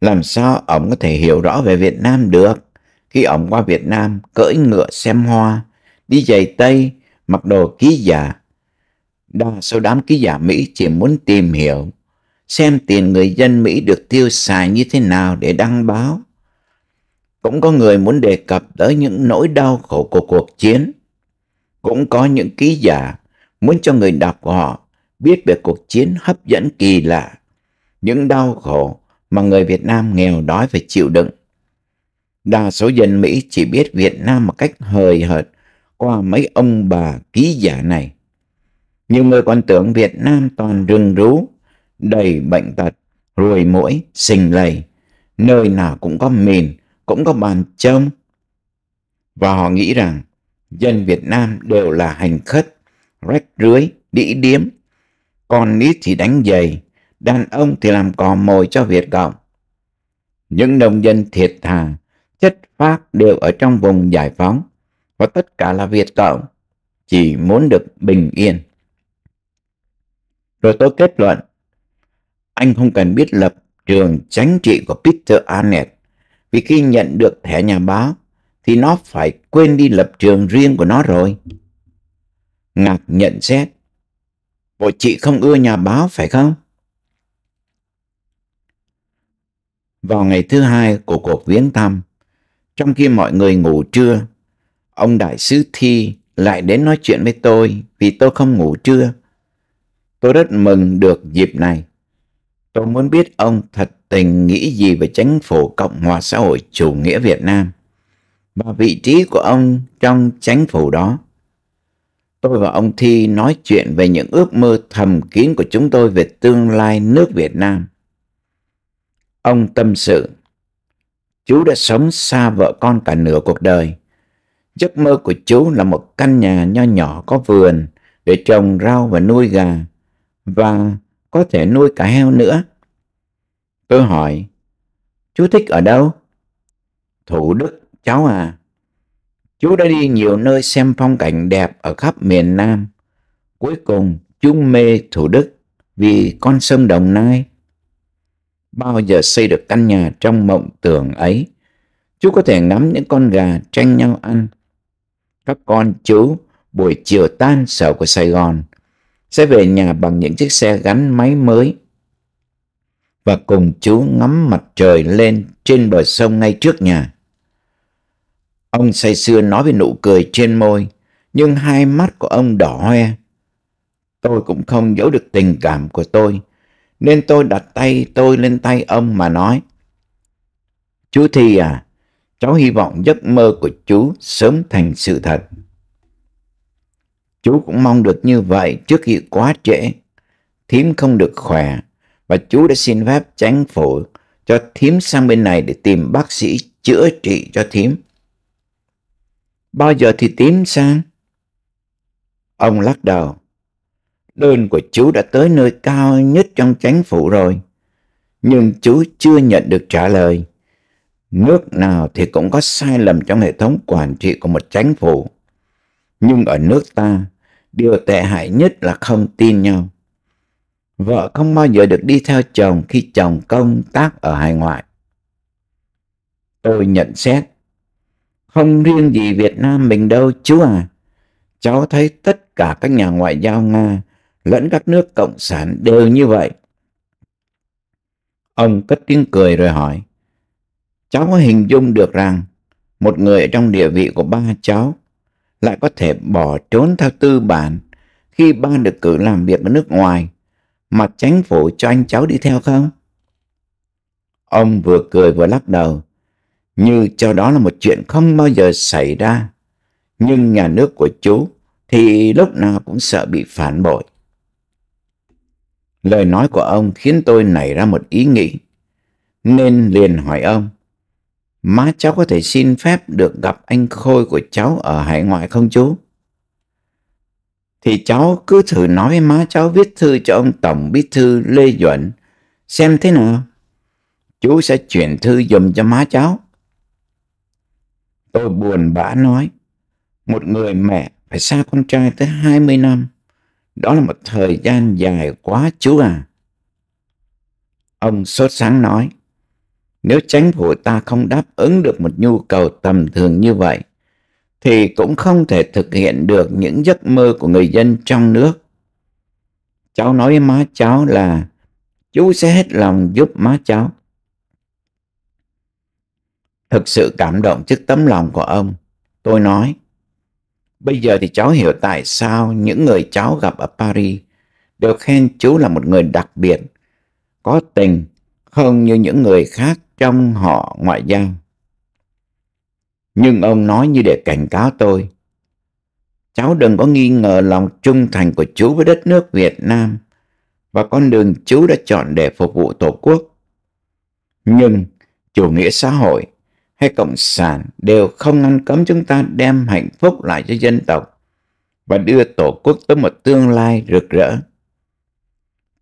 làm sao ông có thể hiểu rõ về Việt Nam được? Khi ông qua Việt Nam cưỡi ngựa xem hoa, đi giày Tây, mặc đồ ký giả. Đa số đám ký giả Mỹ chỉ muốn tìm hiểu xem tiền người dân Mỹ được tiêu xài như thế nào để đăng báo. Cũng có người muốn đề cập tới những nỗi đau khổ của cuộc chiến. Cũng có những ký giả muốn cho người đọc của họ biết về cuộc chiến hấp dẫn kỳ lạ, những đau khổ mà người Việt Nam nghèo đói phải chịu đựng. Đa số dân Mỹ chỉ biết Việt Nam một cách hời hợt qua mấy ông bà ký giả này. Nhiều người còn tưởng Việt Nam toàn rừng rú, đầy bệnh tật, ruồi mũi, sình lầy, nơi nào cũng có mìn, cũng có bàn trông. Và họ nghĩ rằng dân Việt Nam đều là hành khất, rách rưới, đĩ điếm. Con nít thì đánh giày, đàn ông thì làm cò mồi cho Việt Cộng. Những nông dân thiệt thà, chất phác đều ở trong vùng giải phóng và tất cả là Việt Cộng, chỉ muốn được bình yên. Rồi tôi kết luận, anh không cần biết lập trường chính trị của Peter Arnett vì khi nhận được thẻ nhà báo thì nó phải quên đi lập trường riêng của nó rồi. Ngạc nhận xét. Bộ chị không ưa nhà báo phải không? Vào ngày thứ hai của cuộc viếng thăm, trong khi mọi người ngủ trưa, ông đại sứ Thi lại đến nói chuyện với tôi vì tôi không ngủ trưa. Tôi rất mừng được dịp này. Tôi muốn biết ông thật tình nghĩ gì về chính phủ Cộng hòa xã hội chủ nghĩa Việt Nam và vị trí của ông trong chính phủ đó. Tôi và ông Thi nói chuyện về những ước mơ thầm kín của chúng tôi về tương lai nước Việt Nam. Ông tâm sự, chú đã sống xa vợ con cả nửa cuộc đời. Giấc mơ của chú là một căn nhà nho nhỏ có vườn để trồng rau và nuôi gà và có thể nuôi cả heo nữa Tôi hỏi, chú thích ở đâu? Thủ Đức, cháu à. Chú đã đi nhiều nơi xem phong cảnh đẹp ở khắp miền Nam. Cuối cùng, chú mê Thủ Đức vì con sông Đồng Nai. Bao giờ xây được căn nhà trong mộng tưởng ấy, chú có thể ngắm những con gà tranh nhau ăn. Các con chú buổi chiều tan sở của Sài Gòn sẽ về nhà bằng những chiếc xe gắn máy mới và cùng chú ngắm mặt trời lên trên bờ sông ngay trước nhà. Ông say sưa nói với nụ cười trên môi, nhưng hai mắt của ông đỏ hoe. Tôi cũng không giấu được tình cảm của tôi, nên tôi đặt tay tôi lên tay ông mà nói. Chú Thi à, cháu hy vọng giấc mơ của chú sớm thành sự thật. Chú cũng mong được như vậy trước khi quá trễ. Thím không được khỏe, và chú đã xin phép tránh phủ cho thím sang bên này để tìm bác sĩ chữa trị cho thím. Bao giờ thì tím sang? Ông lắc đầu. Đơn của chú đã tới nơi cao nhất trong chánh phủ rồi. Nhưng chú chưa nhận được trả lời. Nước nào thì cũng có sai lầm trong hệ thống quản trị của một chánh phủ. Nhưng ở nước ta, điều tệ hại nhất là không tin nhau. Vợ không bao giờ được đi theo chồng khi chồng công tác ở hải ngoại. Tôi nhận xét, không riêng gì Việt Nam mình đâu chú à. Cháu thấy tất cả các nhà ngoại giao Nga lẫn các nước cộng sản đều như vậy. Ông cất tiếng cười rồi hỏi, cháu có hình dung được rằng một người ở trong địa vị của ba cháu lại có thể bỏ trốn theo tư bản khi ba được cử làm việc ở nước ngoài mặt chánh phủ cho anh cháu đi theo không? Ông vừa cười vừa lắc đầu, như cho đó là một chuyện không bao giờ xảy ra. Nhưng nhà nước của chú thì lúc nào cũng sợ bị phản bội. Lời nói của ông khiến tôi nảy ra một ý nghĩ, nên liền hỏi ông. Má cháu có thể xin phép được gặp anh Khôi của cháu ở hải ngoại không chú? thì cháu cứ thử nói má cháu viết thư cho ông Tổng Bí Thư Lê Duẩn xem thế nào. Chú sẽ chuyển thư dùm cho má cháu. Tôi buồn bã nói, một người mẹ phải xa con trai tới 20 năm. Đó là một thời gian dài quá chú à. Ông sốt sáng nói, nếu chính phủ ta không đáp ứng được một nhu cầu tầm thường như vậy, thì cũng không thể thực hiện được những giấc mơ của người dân trong nước. Cháu nói với má cháu là chú sẽ hết lòng giúp má cháu. Thực sự cảm động trước tấm lòng của ông, tôi nói. Bây giờ thì cháu hiểu tại sao những người cháu gặp ở Paris đều khen chú là một người đặc biệt, có tình, không như những người khác trong họ ngoại giao. Nhưng ông nói như để cảnh cáo tôi Cháu đừng có nghi ngờ lòng trung thành của chú với đất nước Việt Nam Và con đường chú đã chọn để phục vụ Tổ quốc Nhưng chủ nghĩa xã hội hay Cộng sản đều không ngăn cấm chúng ta đem hạnh phúc lại cho dân tộc và đưa Tổ quốc tới một tương lai rực rỡ.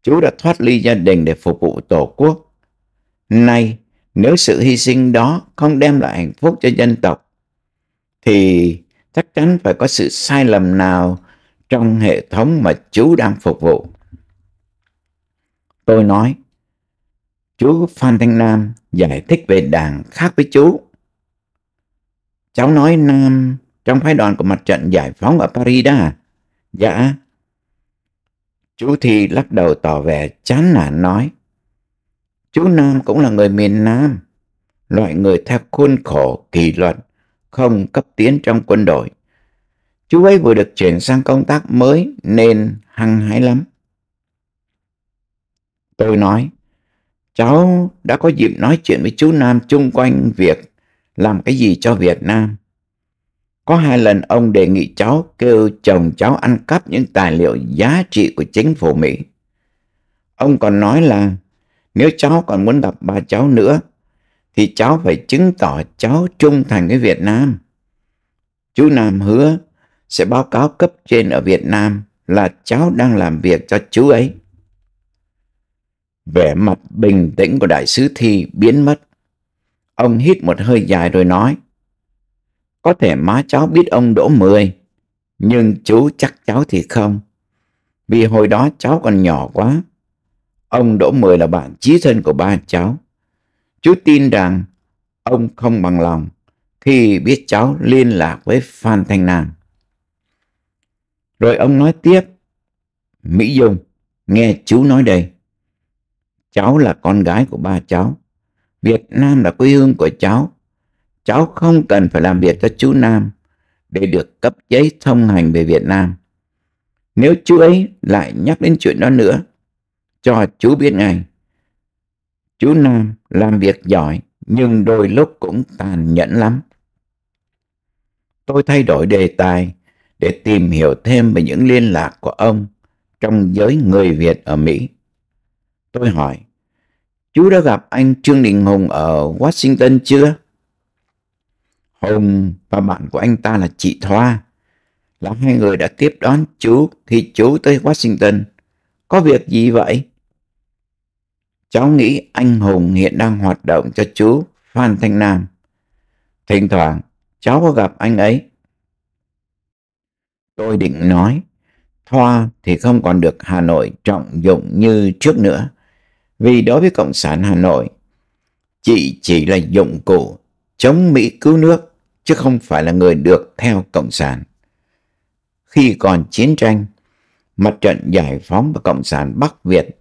Chú đã thoát ly gia đình để phục vụ Tổ quốc. Nay, nếu sự hy sinh đó không đem lại hạnh phúc cho dân tộc, thì chắc chắn phải có sự sai lầm nào trong hệ thống mà chú đang phục vụ. Tôi nói, chú Phan Thanh Nam giải thích về đảng khác với chú. Cháu nói Nam trong phái đoàn của mặt trận giải phóng ở Paris đó à? Dạ. Chú thì lắc đầu tỏ vẻ chán nản nói. Chú Nam cũng là người miền Nam, loại người theo khuôn khổ kỳ luật không cấp tiến trong quân đội. Chú ấy vừa được chuyển sang công tác mới nên hăng hái lắm. Tôi nói, cháu đã có dịp nói chuyện với chú Nam chung quanh việc làm cái gì cho Việt Nam. Có hai lần ông đề nghị cháu kêu chồng cháu ăn cắp những tài liệu giá trị của chính phủ Mỹ. Ông còn nói là nếu cháu còn muốn gặp bà cháu nữa thì cháu phải chứng tỏ cháu trung thành với Việt Nam. Chú Nam hứa sẽ báo cáo cấp trên ở Việt Nam là cháu đang làm việc cho chú ấy. Vẻ mặt bình tĩnh của đại sứ Thi biến mất. Ông hít một hơi dài rồi nói. Có thể má cháu biết ông đỗ Mười, nhưng chú chắc cháu thì không. Vì hồi đó cháu còn nhỏ quá. Ông đỗ Mười là bạn chí thân của ba cháu. Chú tin rằng ông không bằng lòng khi biết cháu liên lạc với Phan Thanh Nam. Rồi ông nói tiếp, Mỹ Dung, nghe chú nói đây. Cháu là con gái của ba cháu. Việt Nam là quê hương của cháu. Cháu không cần phải làm việc cho chú Nam để được cấp giấy thông hành về Việt Nam. Nếu chú ấy lại nhắc đến chuyện đó nữa, cho chú biết ngay. Chú Nam làm việc giỏi nhưng đôi lúc cũng tàn nhẫn lắm. Tôi thay đổi đề tài để tìm hiểu thêm về những liên lạc của ông trong giới người Việt ở Mỹ. Tôi hỏi, chú đã gặp anh Trương Đình Hùng ở Washington chưa? Hùng và bạn của anh ta là chị Thoa, là hai người đã tiếp đón chú khi chú tới Washington. Có việc gì vậy? cháu nghĩ anh Hùng hiện đang hoạt động cho chú Phan Thanh Nam. Thỉnh thoảng, cháu có gặp anh ấy. Tôi định nói, Thoa thì không còn được Hà Nội trọng dụng như trước nữa. Vì đối với Cộng sản Hà Nội, chị chỉ là dụng cụ chống Mỹ cứu nước, chứ không phải là người được theo Cộng sản. Khi còn chiến tranh, mặt trận giải phóng và Cộng sản Bắc Việt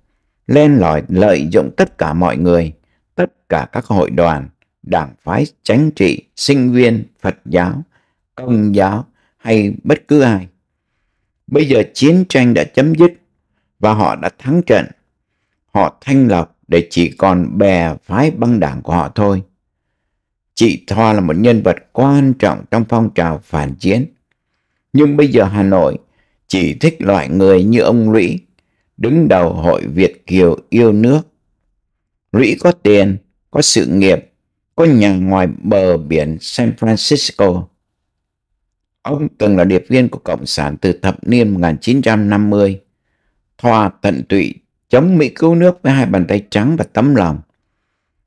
lên lòi lợi dụng tất cả mọi người, tất cả các hội đoàn, đảng phái chính trị, sinh viên, Phật giáo, Công giáo hay bất cứ ai. Bây giờ chiến tranh đã chấm dứt và họ đã thắng trận. Họ thanh lọc để chỉ còn bè phái băng đảng của họ thôi. Chị Thoa là một nhân vật quan trọng trong phong trào phản chiến. Nhưng bây giờ Hà Nội chỉ thích loại người như ông Lũy đứng đầu hội Việt Kiều yêu nước. Lũy có tiền, có sự nghiệp, có nhà ngoài bờ biển San Francisco. Ông từng là điệp viên của Cộng sản từ thập niên 1950, thoa tận tụy chống Mỹ cứu nước với hai bàn tay trắng và tấm lòng.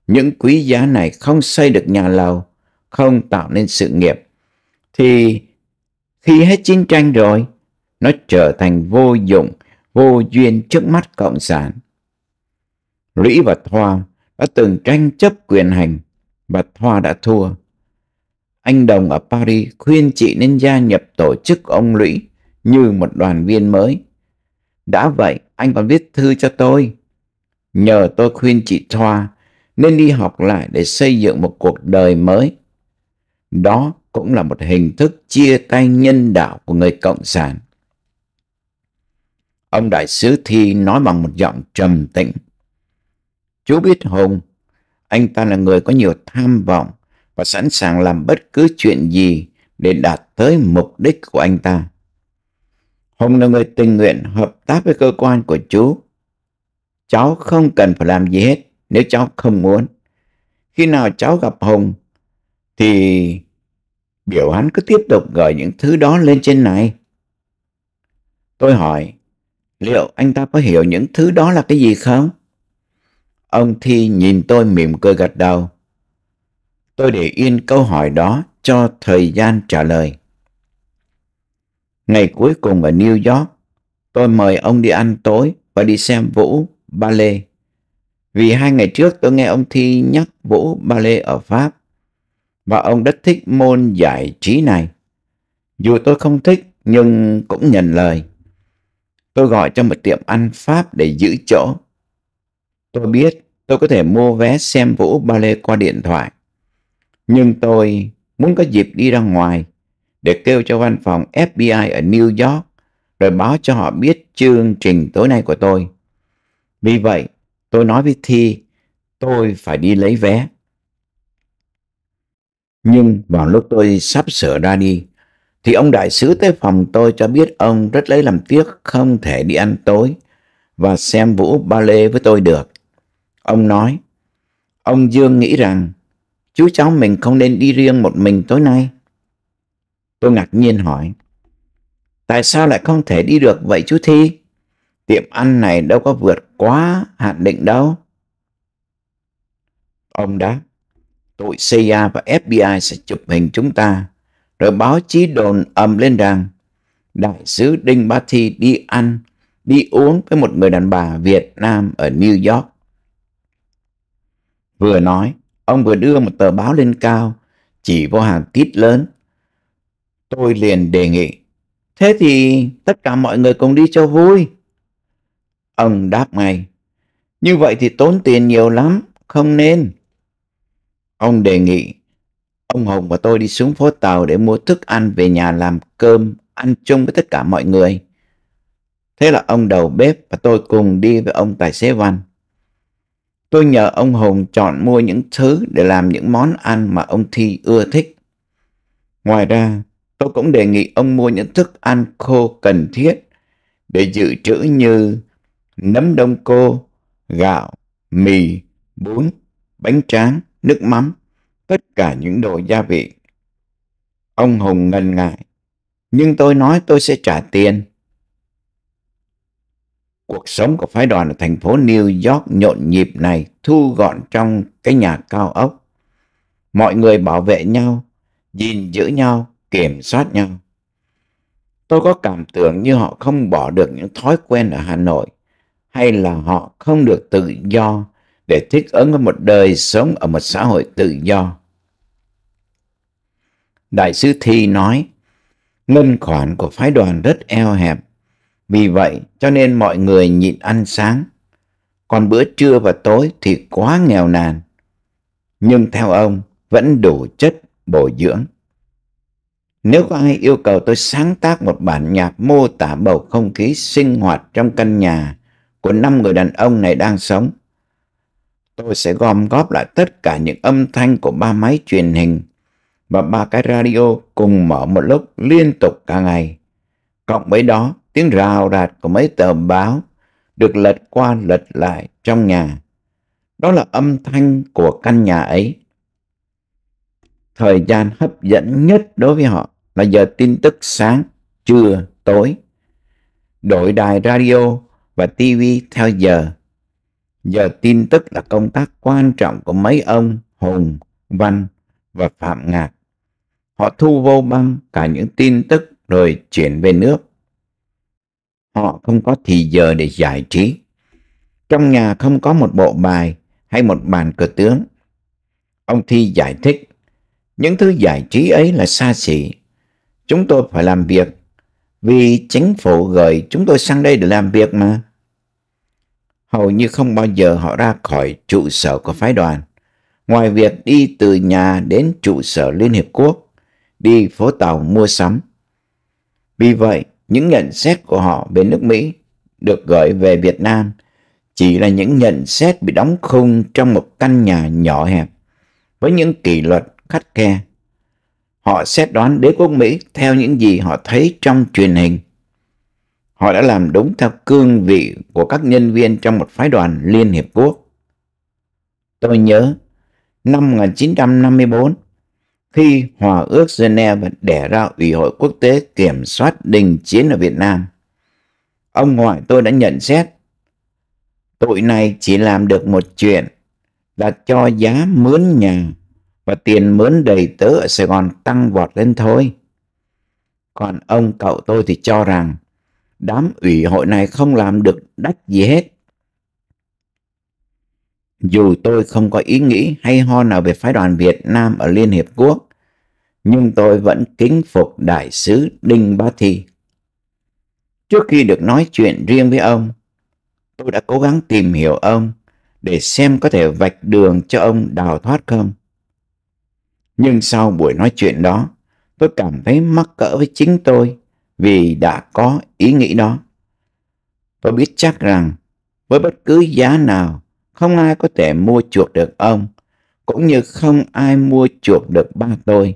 Những quý giá này không xây được nhà lầu, không tạo nên sự nghiệp, thì khi hết chiến tranh rồi, nó trở thành vô dụng vô duyên trước mắt Cộng sản. Lũy và Thoa đã từng tranh chấp quyền hành và Thoa đã thua. Anh Đồng ở Paris khuyên chị nên gia nhập tổ chức ông Lũy như một đoàn viên mới. Đã vậy, anh còn viết thư cho tôi. Nhờ tôi khuyên chị Thoa nên đi học lại để xây dựng một cuộc đời mới. Đó cũng là một hình thức chia tay nhân đạo của người Cộng sản. Ông đại sứ Thi nói bằng một giọng trầm tĩnh. Chú biết Hùng, anh ta là người có nhiều tham vọng và sẵn sàng làm bất cứ chuyện gì để đạt tới mục đích của anh ta. Hùng là người tình nguyện hợp tác với cơ quan của chú. Cháu không cần phải làm gì hết nếu cháu không muốn. Khi nào cháu gặp Hùng thì biểu hắn cứ tiếp tục gửi những thứ đó lên trên này. Tôi hỏi, liệu anh ta có hiểu những thứ đó là cái gì không? Ông Thi nhìn tôi mỉm cười gật đầu. Tôi để yên câu hỏi đó cho thời gian trả lời. Ngày cuối cùng ở New York, tôi mời ông đi ăn tối và đi xem vũ ballet. Vì hai ngày trước tôi nghe ông Thi nhắc vũ ballet ở Pháp và ông rất thích môn giải trí này. Dù tôi không thích nhưng cũng nhận lời. Tôi gọi cho một tiệm ăn Pháp để giữ chỗ. Tôi biết tôi có thể mua vé xem vũ ballet qua điện thoại. Nhưng tôi muốn có dịp đi ra ngoài để kêu cho văn phòng FBI ở New York rồi báo cho họ biết chương trình tối nay của tôi. Vì vậy, tôi nói với Thi, tôi phải đi lấy vé. Nhưng vào lúc tôi sắp sửa ra đi, thì ông đại sứ tới phòng tôi cho biết ông rất lấy làm tiếc không thể đi ăn tối và xem vũ ba lê với tôi được. Ông nói, ông Dương nghĩ rằng chú cháu mình không nên đi riêng một mình tối nay. Tôi ngạc nhiên hỏi, tại sao lại không thể đi được vậy chú Thi? Tiệm ăn này đâu có vượt quá hạn định đâu. Ông đáp, tội CIA và FBI sẽ chụp hình chúng ta rồi báo chí đồn ầm lên rằng đại sứ Đinh Ba Thi đi ăn, đi uống với một người đàn bà Việt Nam ở New York. Vừa nói, ông vừa đưa một tờ báo lên cao, chỉ vô hàng tít lớn. Tôi liền đề nghị, thế thì tất cả mọi người cùng đi cho vui. Ông đáp ngay, như vậy thì tốn tiền nhiều lắm, không nên. Ông đề nghị Ông Hồng và tôi đi xuống phố tàu để mua thức ăn về nhà làm cơm, ăn chung với tất cả mọi người. Thế là ông đầu bếp và tôi cùng đi với ông tài xế Văn. Tôi nhờ ông Hồng chọn mua những thứ để làm những món ăn mà ông Thi ưa thích. Ngoài ra, tôi cũng đề nghị ông mua những thức ăn khô cần thiết để dự trữ như nấm đông cô, gạo, mì, bún, bánh tráng, nước mắm, tất cả những đồ gia vị. Ông Hùng ngần ngại, nhưng tôi nói tôi sẽ trả tiền. Cuộc sống của phái đoàn ở thành phố New York nhộn nhịp này thu gọn trong cái nhà cao ốc. Mọi người bảo vệ nhau, gìn giữ nhau, kiểm soát nhau. Tôi có cảm tưởng như họ không bỏ được những thói quen ở Hà Nội hay là họ không được tự do để thích ứng với một đời sống ở một xã hội tự do. Đại sứ Thi nói, ngân khoản của phái đoàn rất eo hẹp, vì vậy cho nên mọi người nhịn ăn sáng, còn bữa trưa và tối thì quá nghèo nàn. Nhưng theo ông, vẫn đủ chất bổ dưỡng. Nếu có ai yêu cầu tôi sáng tác một bản nhạc mô tả bầu không khí sinh hoạt trong căn nhà của năm người đàn ông này đang sống, Tôi sẽ gom góp lại tất cả những âm thanh của ba máy truyền hình và ba cái radio cùng mở một lúc liên tục cả ngày. Cộng với đó, tiếng rào rạt của mấy tờ báo được lật qua lật lại trong nhà. Đó là âm thanh của căn nhà ấy. Thời gian hấp dẫn nhất đối với họ là giờ tin tức sáng, trưa, tối. Đổi đài radio và TV theo giờ Giờ tin tức là công tác quan trọng của mấy ông Hùng, Văn và Phạm Ngạc. Họ thu vô băng cả những tin tức rồi chuyển về nước. Họ không có thì giờ để giải trí. Trong nhà không có một bộ bài hay một bàn cờ tướng. Ông Thi giải thích, những thứ giải trí ấy là xa xỉ. Chúng tôi phải làm việc vì chính phủ gửi chúng tôi sang đây để làm việc mà hầu như không bao giờ họ ra khỏi trụ sở của phái đoàn. Ngoài việc đi từ nhà đến trụ sở Liên Hiệp Quốc, đi phố tàu mua sắm. Vì vậy, những nhận xét của họ về nước Mỹ được gửi về Việt Nam chỉ là những nhận xét bị đóng khung trong một căn nhà nhỏ hẹp với những kỷ luật khắt khe. Họ xét đoán đế quốc Mỹ theo những gì họ thấy trong truyền hình Họ đã làm đúng theo cương vị của các nhân viên trong một phái đoàn Liên Hiệp Quốc. Tôi nhớ, năm 1954, khi Hòa ước Geneva đẻ ra Ủy hội quốc tế kiểm soát đình chiến ở Việt Nam, ông ngoại tôi đã nhận xét tội này chỉ làm được một chuyện là cho giá mướn nhà và tiền mướn đầy tớ ở Sài Gòn tăng vọt lên thôi. Còn ông cậu tôi thì cho rằng đám ủy hội này không làm được đắt gì hết. Dù tôi không có ý nghĩ hay ho nào về phái đoàn Việt Nam ở Liên Hiệp Quốc, nhưng tôi vẫn kính phục Đại sứ Đinh Bá Thi. Trước khi được nói chuyện riêng với ông, tôi đã cố gắng tìm hiểu ông để xem có thể vạch đường cho ông đào thoát không. Nhưng sau buổi nói chuyện đó, tôi cảm thấy mắc cỡ với chính tôi vì đã có ý nghĩ đó. Tôi biết chắc rằng với bất cứ giá nào, không ai có thể mua chuộc được ông, cũng như không ai mua chuộc được ba tôi.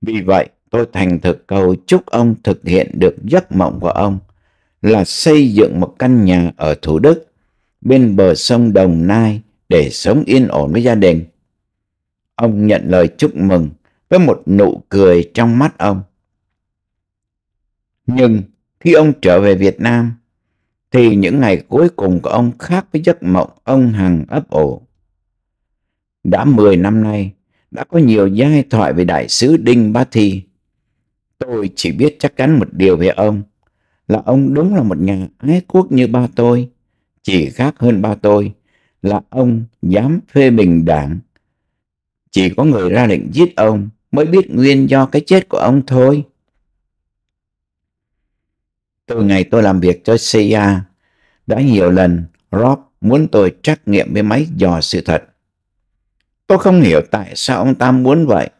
Vì vậy, tôi thành thực cầu chúc ông thực hiện được giấc mộng của ông là xây dựng một căn nhà ở Thủ Đức bên bờ sông Đồng Nai để sống yên ổn với gia đình. Ông nhận lời chúc mừng với một nụ cười trong mắt ông. Nhưng khi ông trở về Việt Nam, thì những ngày cuối cùng của ông khác với giấc mộng ông hằng ấp ủ. Đã 10 năm nay, đã có nhiều giai thoại về đại sứ Đinh Bá Thi. Tôi chỉ biết chắc chắn một điều về ông, là ông đúng là một nhà ái quốc như ba tôi. Chỉ khác hơn ba tôi là ông dám phê bình đảng. Chỉ có người ra lệnh giết ông mới biết nguyên do cái chết của ông thôi. Từ ngày tôi làm việc cho CIA, e đã nhiều lần Rob muốn tôi trắc nghiệm với máy dò sự thật. Tôi không hiểu tại sao ông ta muốn vậy.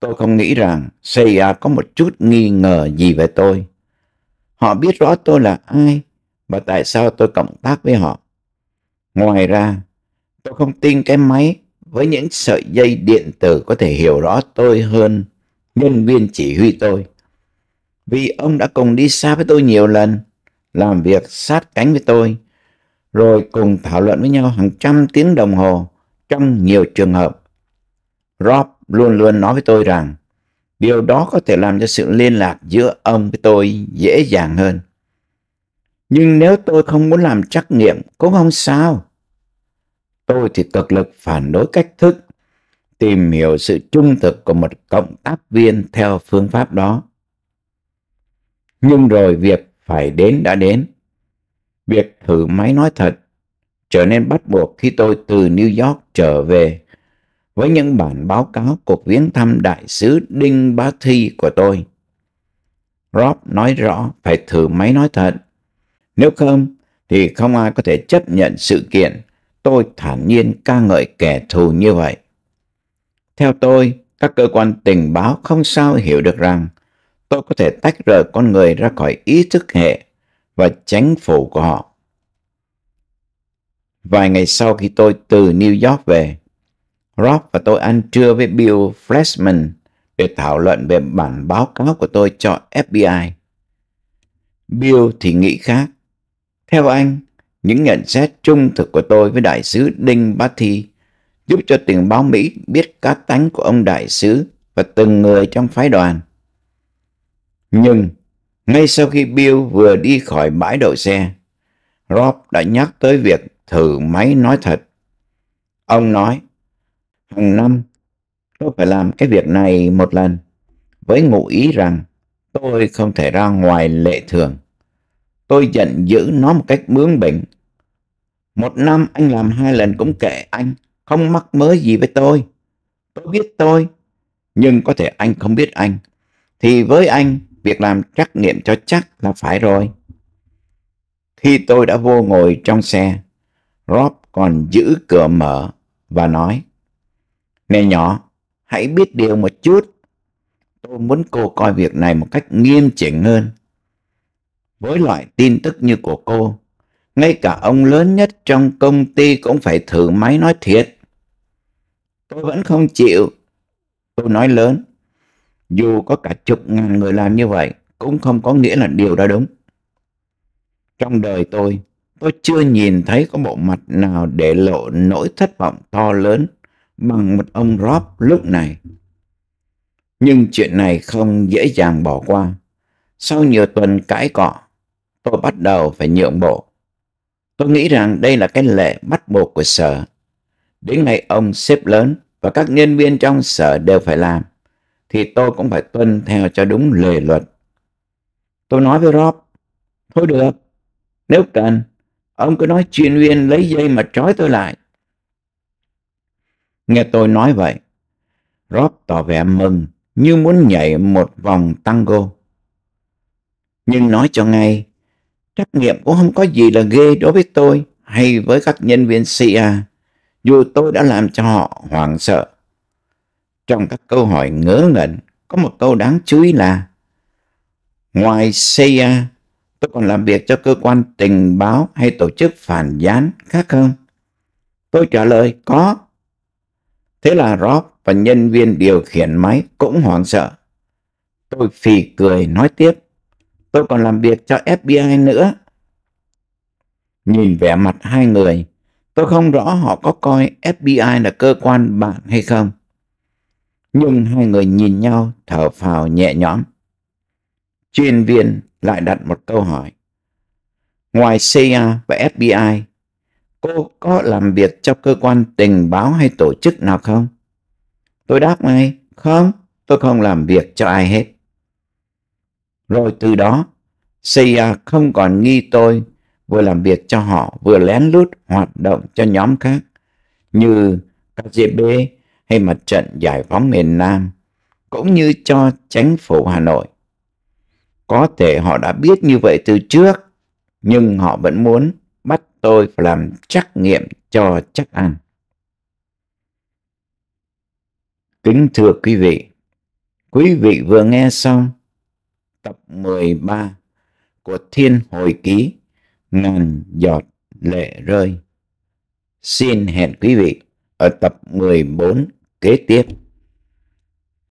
Tôi không nghĩ rằng CIA e có một chút nghi ngờ gì về tôi. Họ biết rõ tôi là ai và tại sao tôi cộng tác với họ. Ngoài ra, tôi không tin cái máy với những sợi dây điện tử có thể hiểu rõ tôi hơn nhân viên chỉ huy tôi vì ông đã cùng đi xa với tôi nhiều lần, làm việc sát cánh với tôi, rồi cùng thảo luận với nhau hàng trăm tiếng đồng hồ trong nhiều trường hợp. Rob luôn luôn nói với tôi rằng điều đó có thể làm cho sự liên lạc giữa ông với tôi dễ dàng hơn. Nhưng nếu tôi không muốn làm trắc nghiệm cũng không sao. Tôi thì cực lực phản đối cách thức tìm hiểu sự trung thực của một cộng tác viên theo phương pháp đó. Nhưng rồi việc phải đến đã đến. Việc thử máy nói thật trở nên bắt buộc khi tôi từ New York trở về với những bản báo cáo cuộc viếng thăm đại sứ Đinh Bá Thi của tôi. Rob nói rõ phải thử máy nói thật. Nếu không thì không ai có thể chấp nhận sự kiện tôi thản nhiên ca ngợi kẻ thù như vậy. Theo tôi, các cơ quan tình báo không sao hiểu được rằng tôi có thể tách rời con người ra khỏi ý thức hệ và chánh phủ của họ. Vài ngày sau khi tôi từ New York về, Rob và tôi ăn trưa với Bill Freshman để thảo luận về bản báo cáo của tôi cho FBI. Bill thì nghĩ khác. Theo anh, những nhận xét trung thực của tôi với đại sứ Đinh Bát Thi giúp cho tình báo Mỹ biết cá tánh của ông đại sứ và từng người trong phái đoàn nhưng ngay sau khi Bill vừa đi khỏi bãi đậu xe, Rob đã nhắc tới việc thử máy nói thật. Ông nói, hàng năm tôi phải làm cái việc này một lần với ngụ ý rằng tôi không thể ra ngoài lệ thường. Tôi giận dữ nó một cách bướng bệnh. Một năm anh làm hai lần cũng kệ anh, không mắc mớ gì với tôi. Tôi biết tôi, nhưng có thể anh không biết anh. Thì với anh, việc làm trắc nghiệm cho chắc là phải rồi. Khi tôi đã vô ngồi trong xe, Rob còn giữ cửa mở và nói Nè nhỏ, hãy biết điều một chút. Tôi muốn cô coi việc này một cách nghiêm chỉnh hơn. Với loại tin tức như của cô, ngay cả ông lớn nhất trong công ty cũng phải thử máy nói thiệt. Tôi vẫn không chịu. Tôi nói lớn. Dù có cả chục ngàn người làm như vậy, cũng không có nghĩa là điều đó đúng. Trong đời tôi, tôi chưa nhìn thấy có bộ mặt nào để lộ nỗi thất vọng to lớn bằng một ông Rob lúc này. Nhưng chuyện này không dễ dàng bỏ qua. Sau nhiều tuần cãi cọ, tôi bắt đầu phải nhượng bộ. Tôi nghĩ rằng đây là cái lệ bắt buộc của sở. Đến ngày ông sếp lớn và các nhân viên trong sở đều phải làm thì tôi cũng phải tuân theo cho đúng lề luật. Tôi nói với Rob, thôi được, nếu cần, ông cứ nói chuyên viên lấy dây mà trói tôi lại. Nghe tôi nói vậy, Rob tỏ vẻ mừng như muốn nhảy một vòng tango. Nhưng nói cho ngay, trách nhiệm cũng không có gì là ghê đối với tôi hay với các nhân viên CIA, dù tôi đã làm cho họ hoảng sợ trong các câu hỏi ngớ ngẩn, có một câu đáng chú ý là Ngoài CIA, tôi còn làm việc cho cơ quan tình báo hay tổ chức phản gián khác không? Tôi trả lời có. Thế là Rob và nhân viên điều khiển máy cũng hoảng sợ. Tôi phì cười nói tiếp. Tôi còn làm việc cho FBI nữa. Nhìn vẻ mặt hai người, tôi không rõ họ có coi FBI là cơ quan bạn hay không nhưng hai người nhìn nhau thở phào nhẹ nhõm. Chuyên viên lại đặt một câu hỏi. Ngoài CIA và FBI, cô có làm việc cho cơ quan tình báo hay tổ chức nào không? Tôi đáp ngay, không, tôi không làm việc cho ai hết. Rồi từ đó, CIA không còn nghi tôi vừa làm việc cho họ vừa lén lút hoạt động cho nhóm khác như KGB, hay mặt trận giải phóng miền Nam, cũng như cho chính phủ Hà Nội. Có thể họ đã biết như vậy từ trước, nhưng họ vẫn muốn bắt tôi phải làm trắc nghiệm cho chắc ăn. Kính thưa quý vị, quý vị vừa nghe xong tập 13 của Thiên Hồi Ký Ngàn Giọt Lệ Rơi. Xin hẹn quý vị ở tập 14 Kế tiếp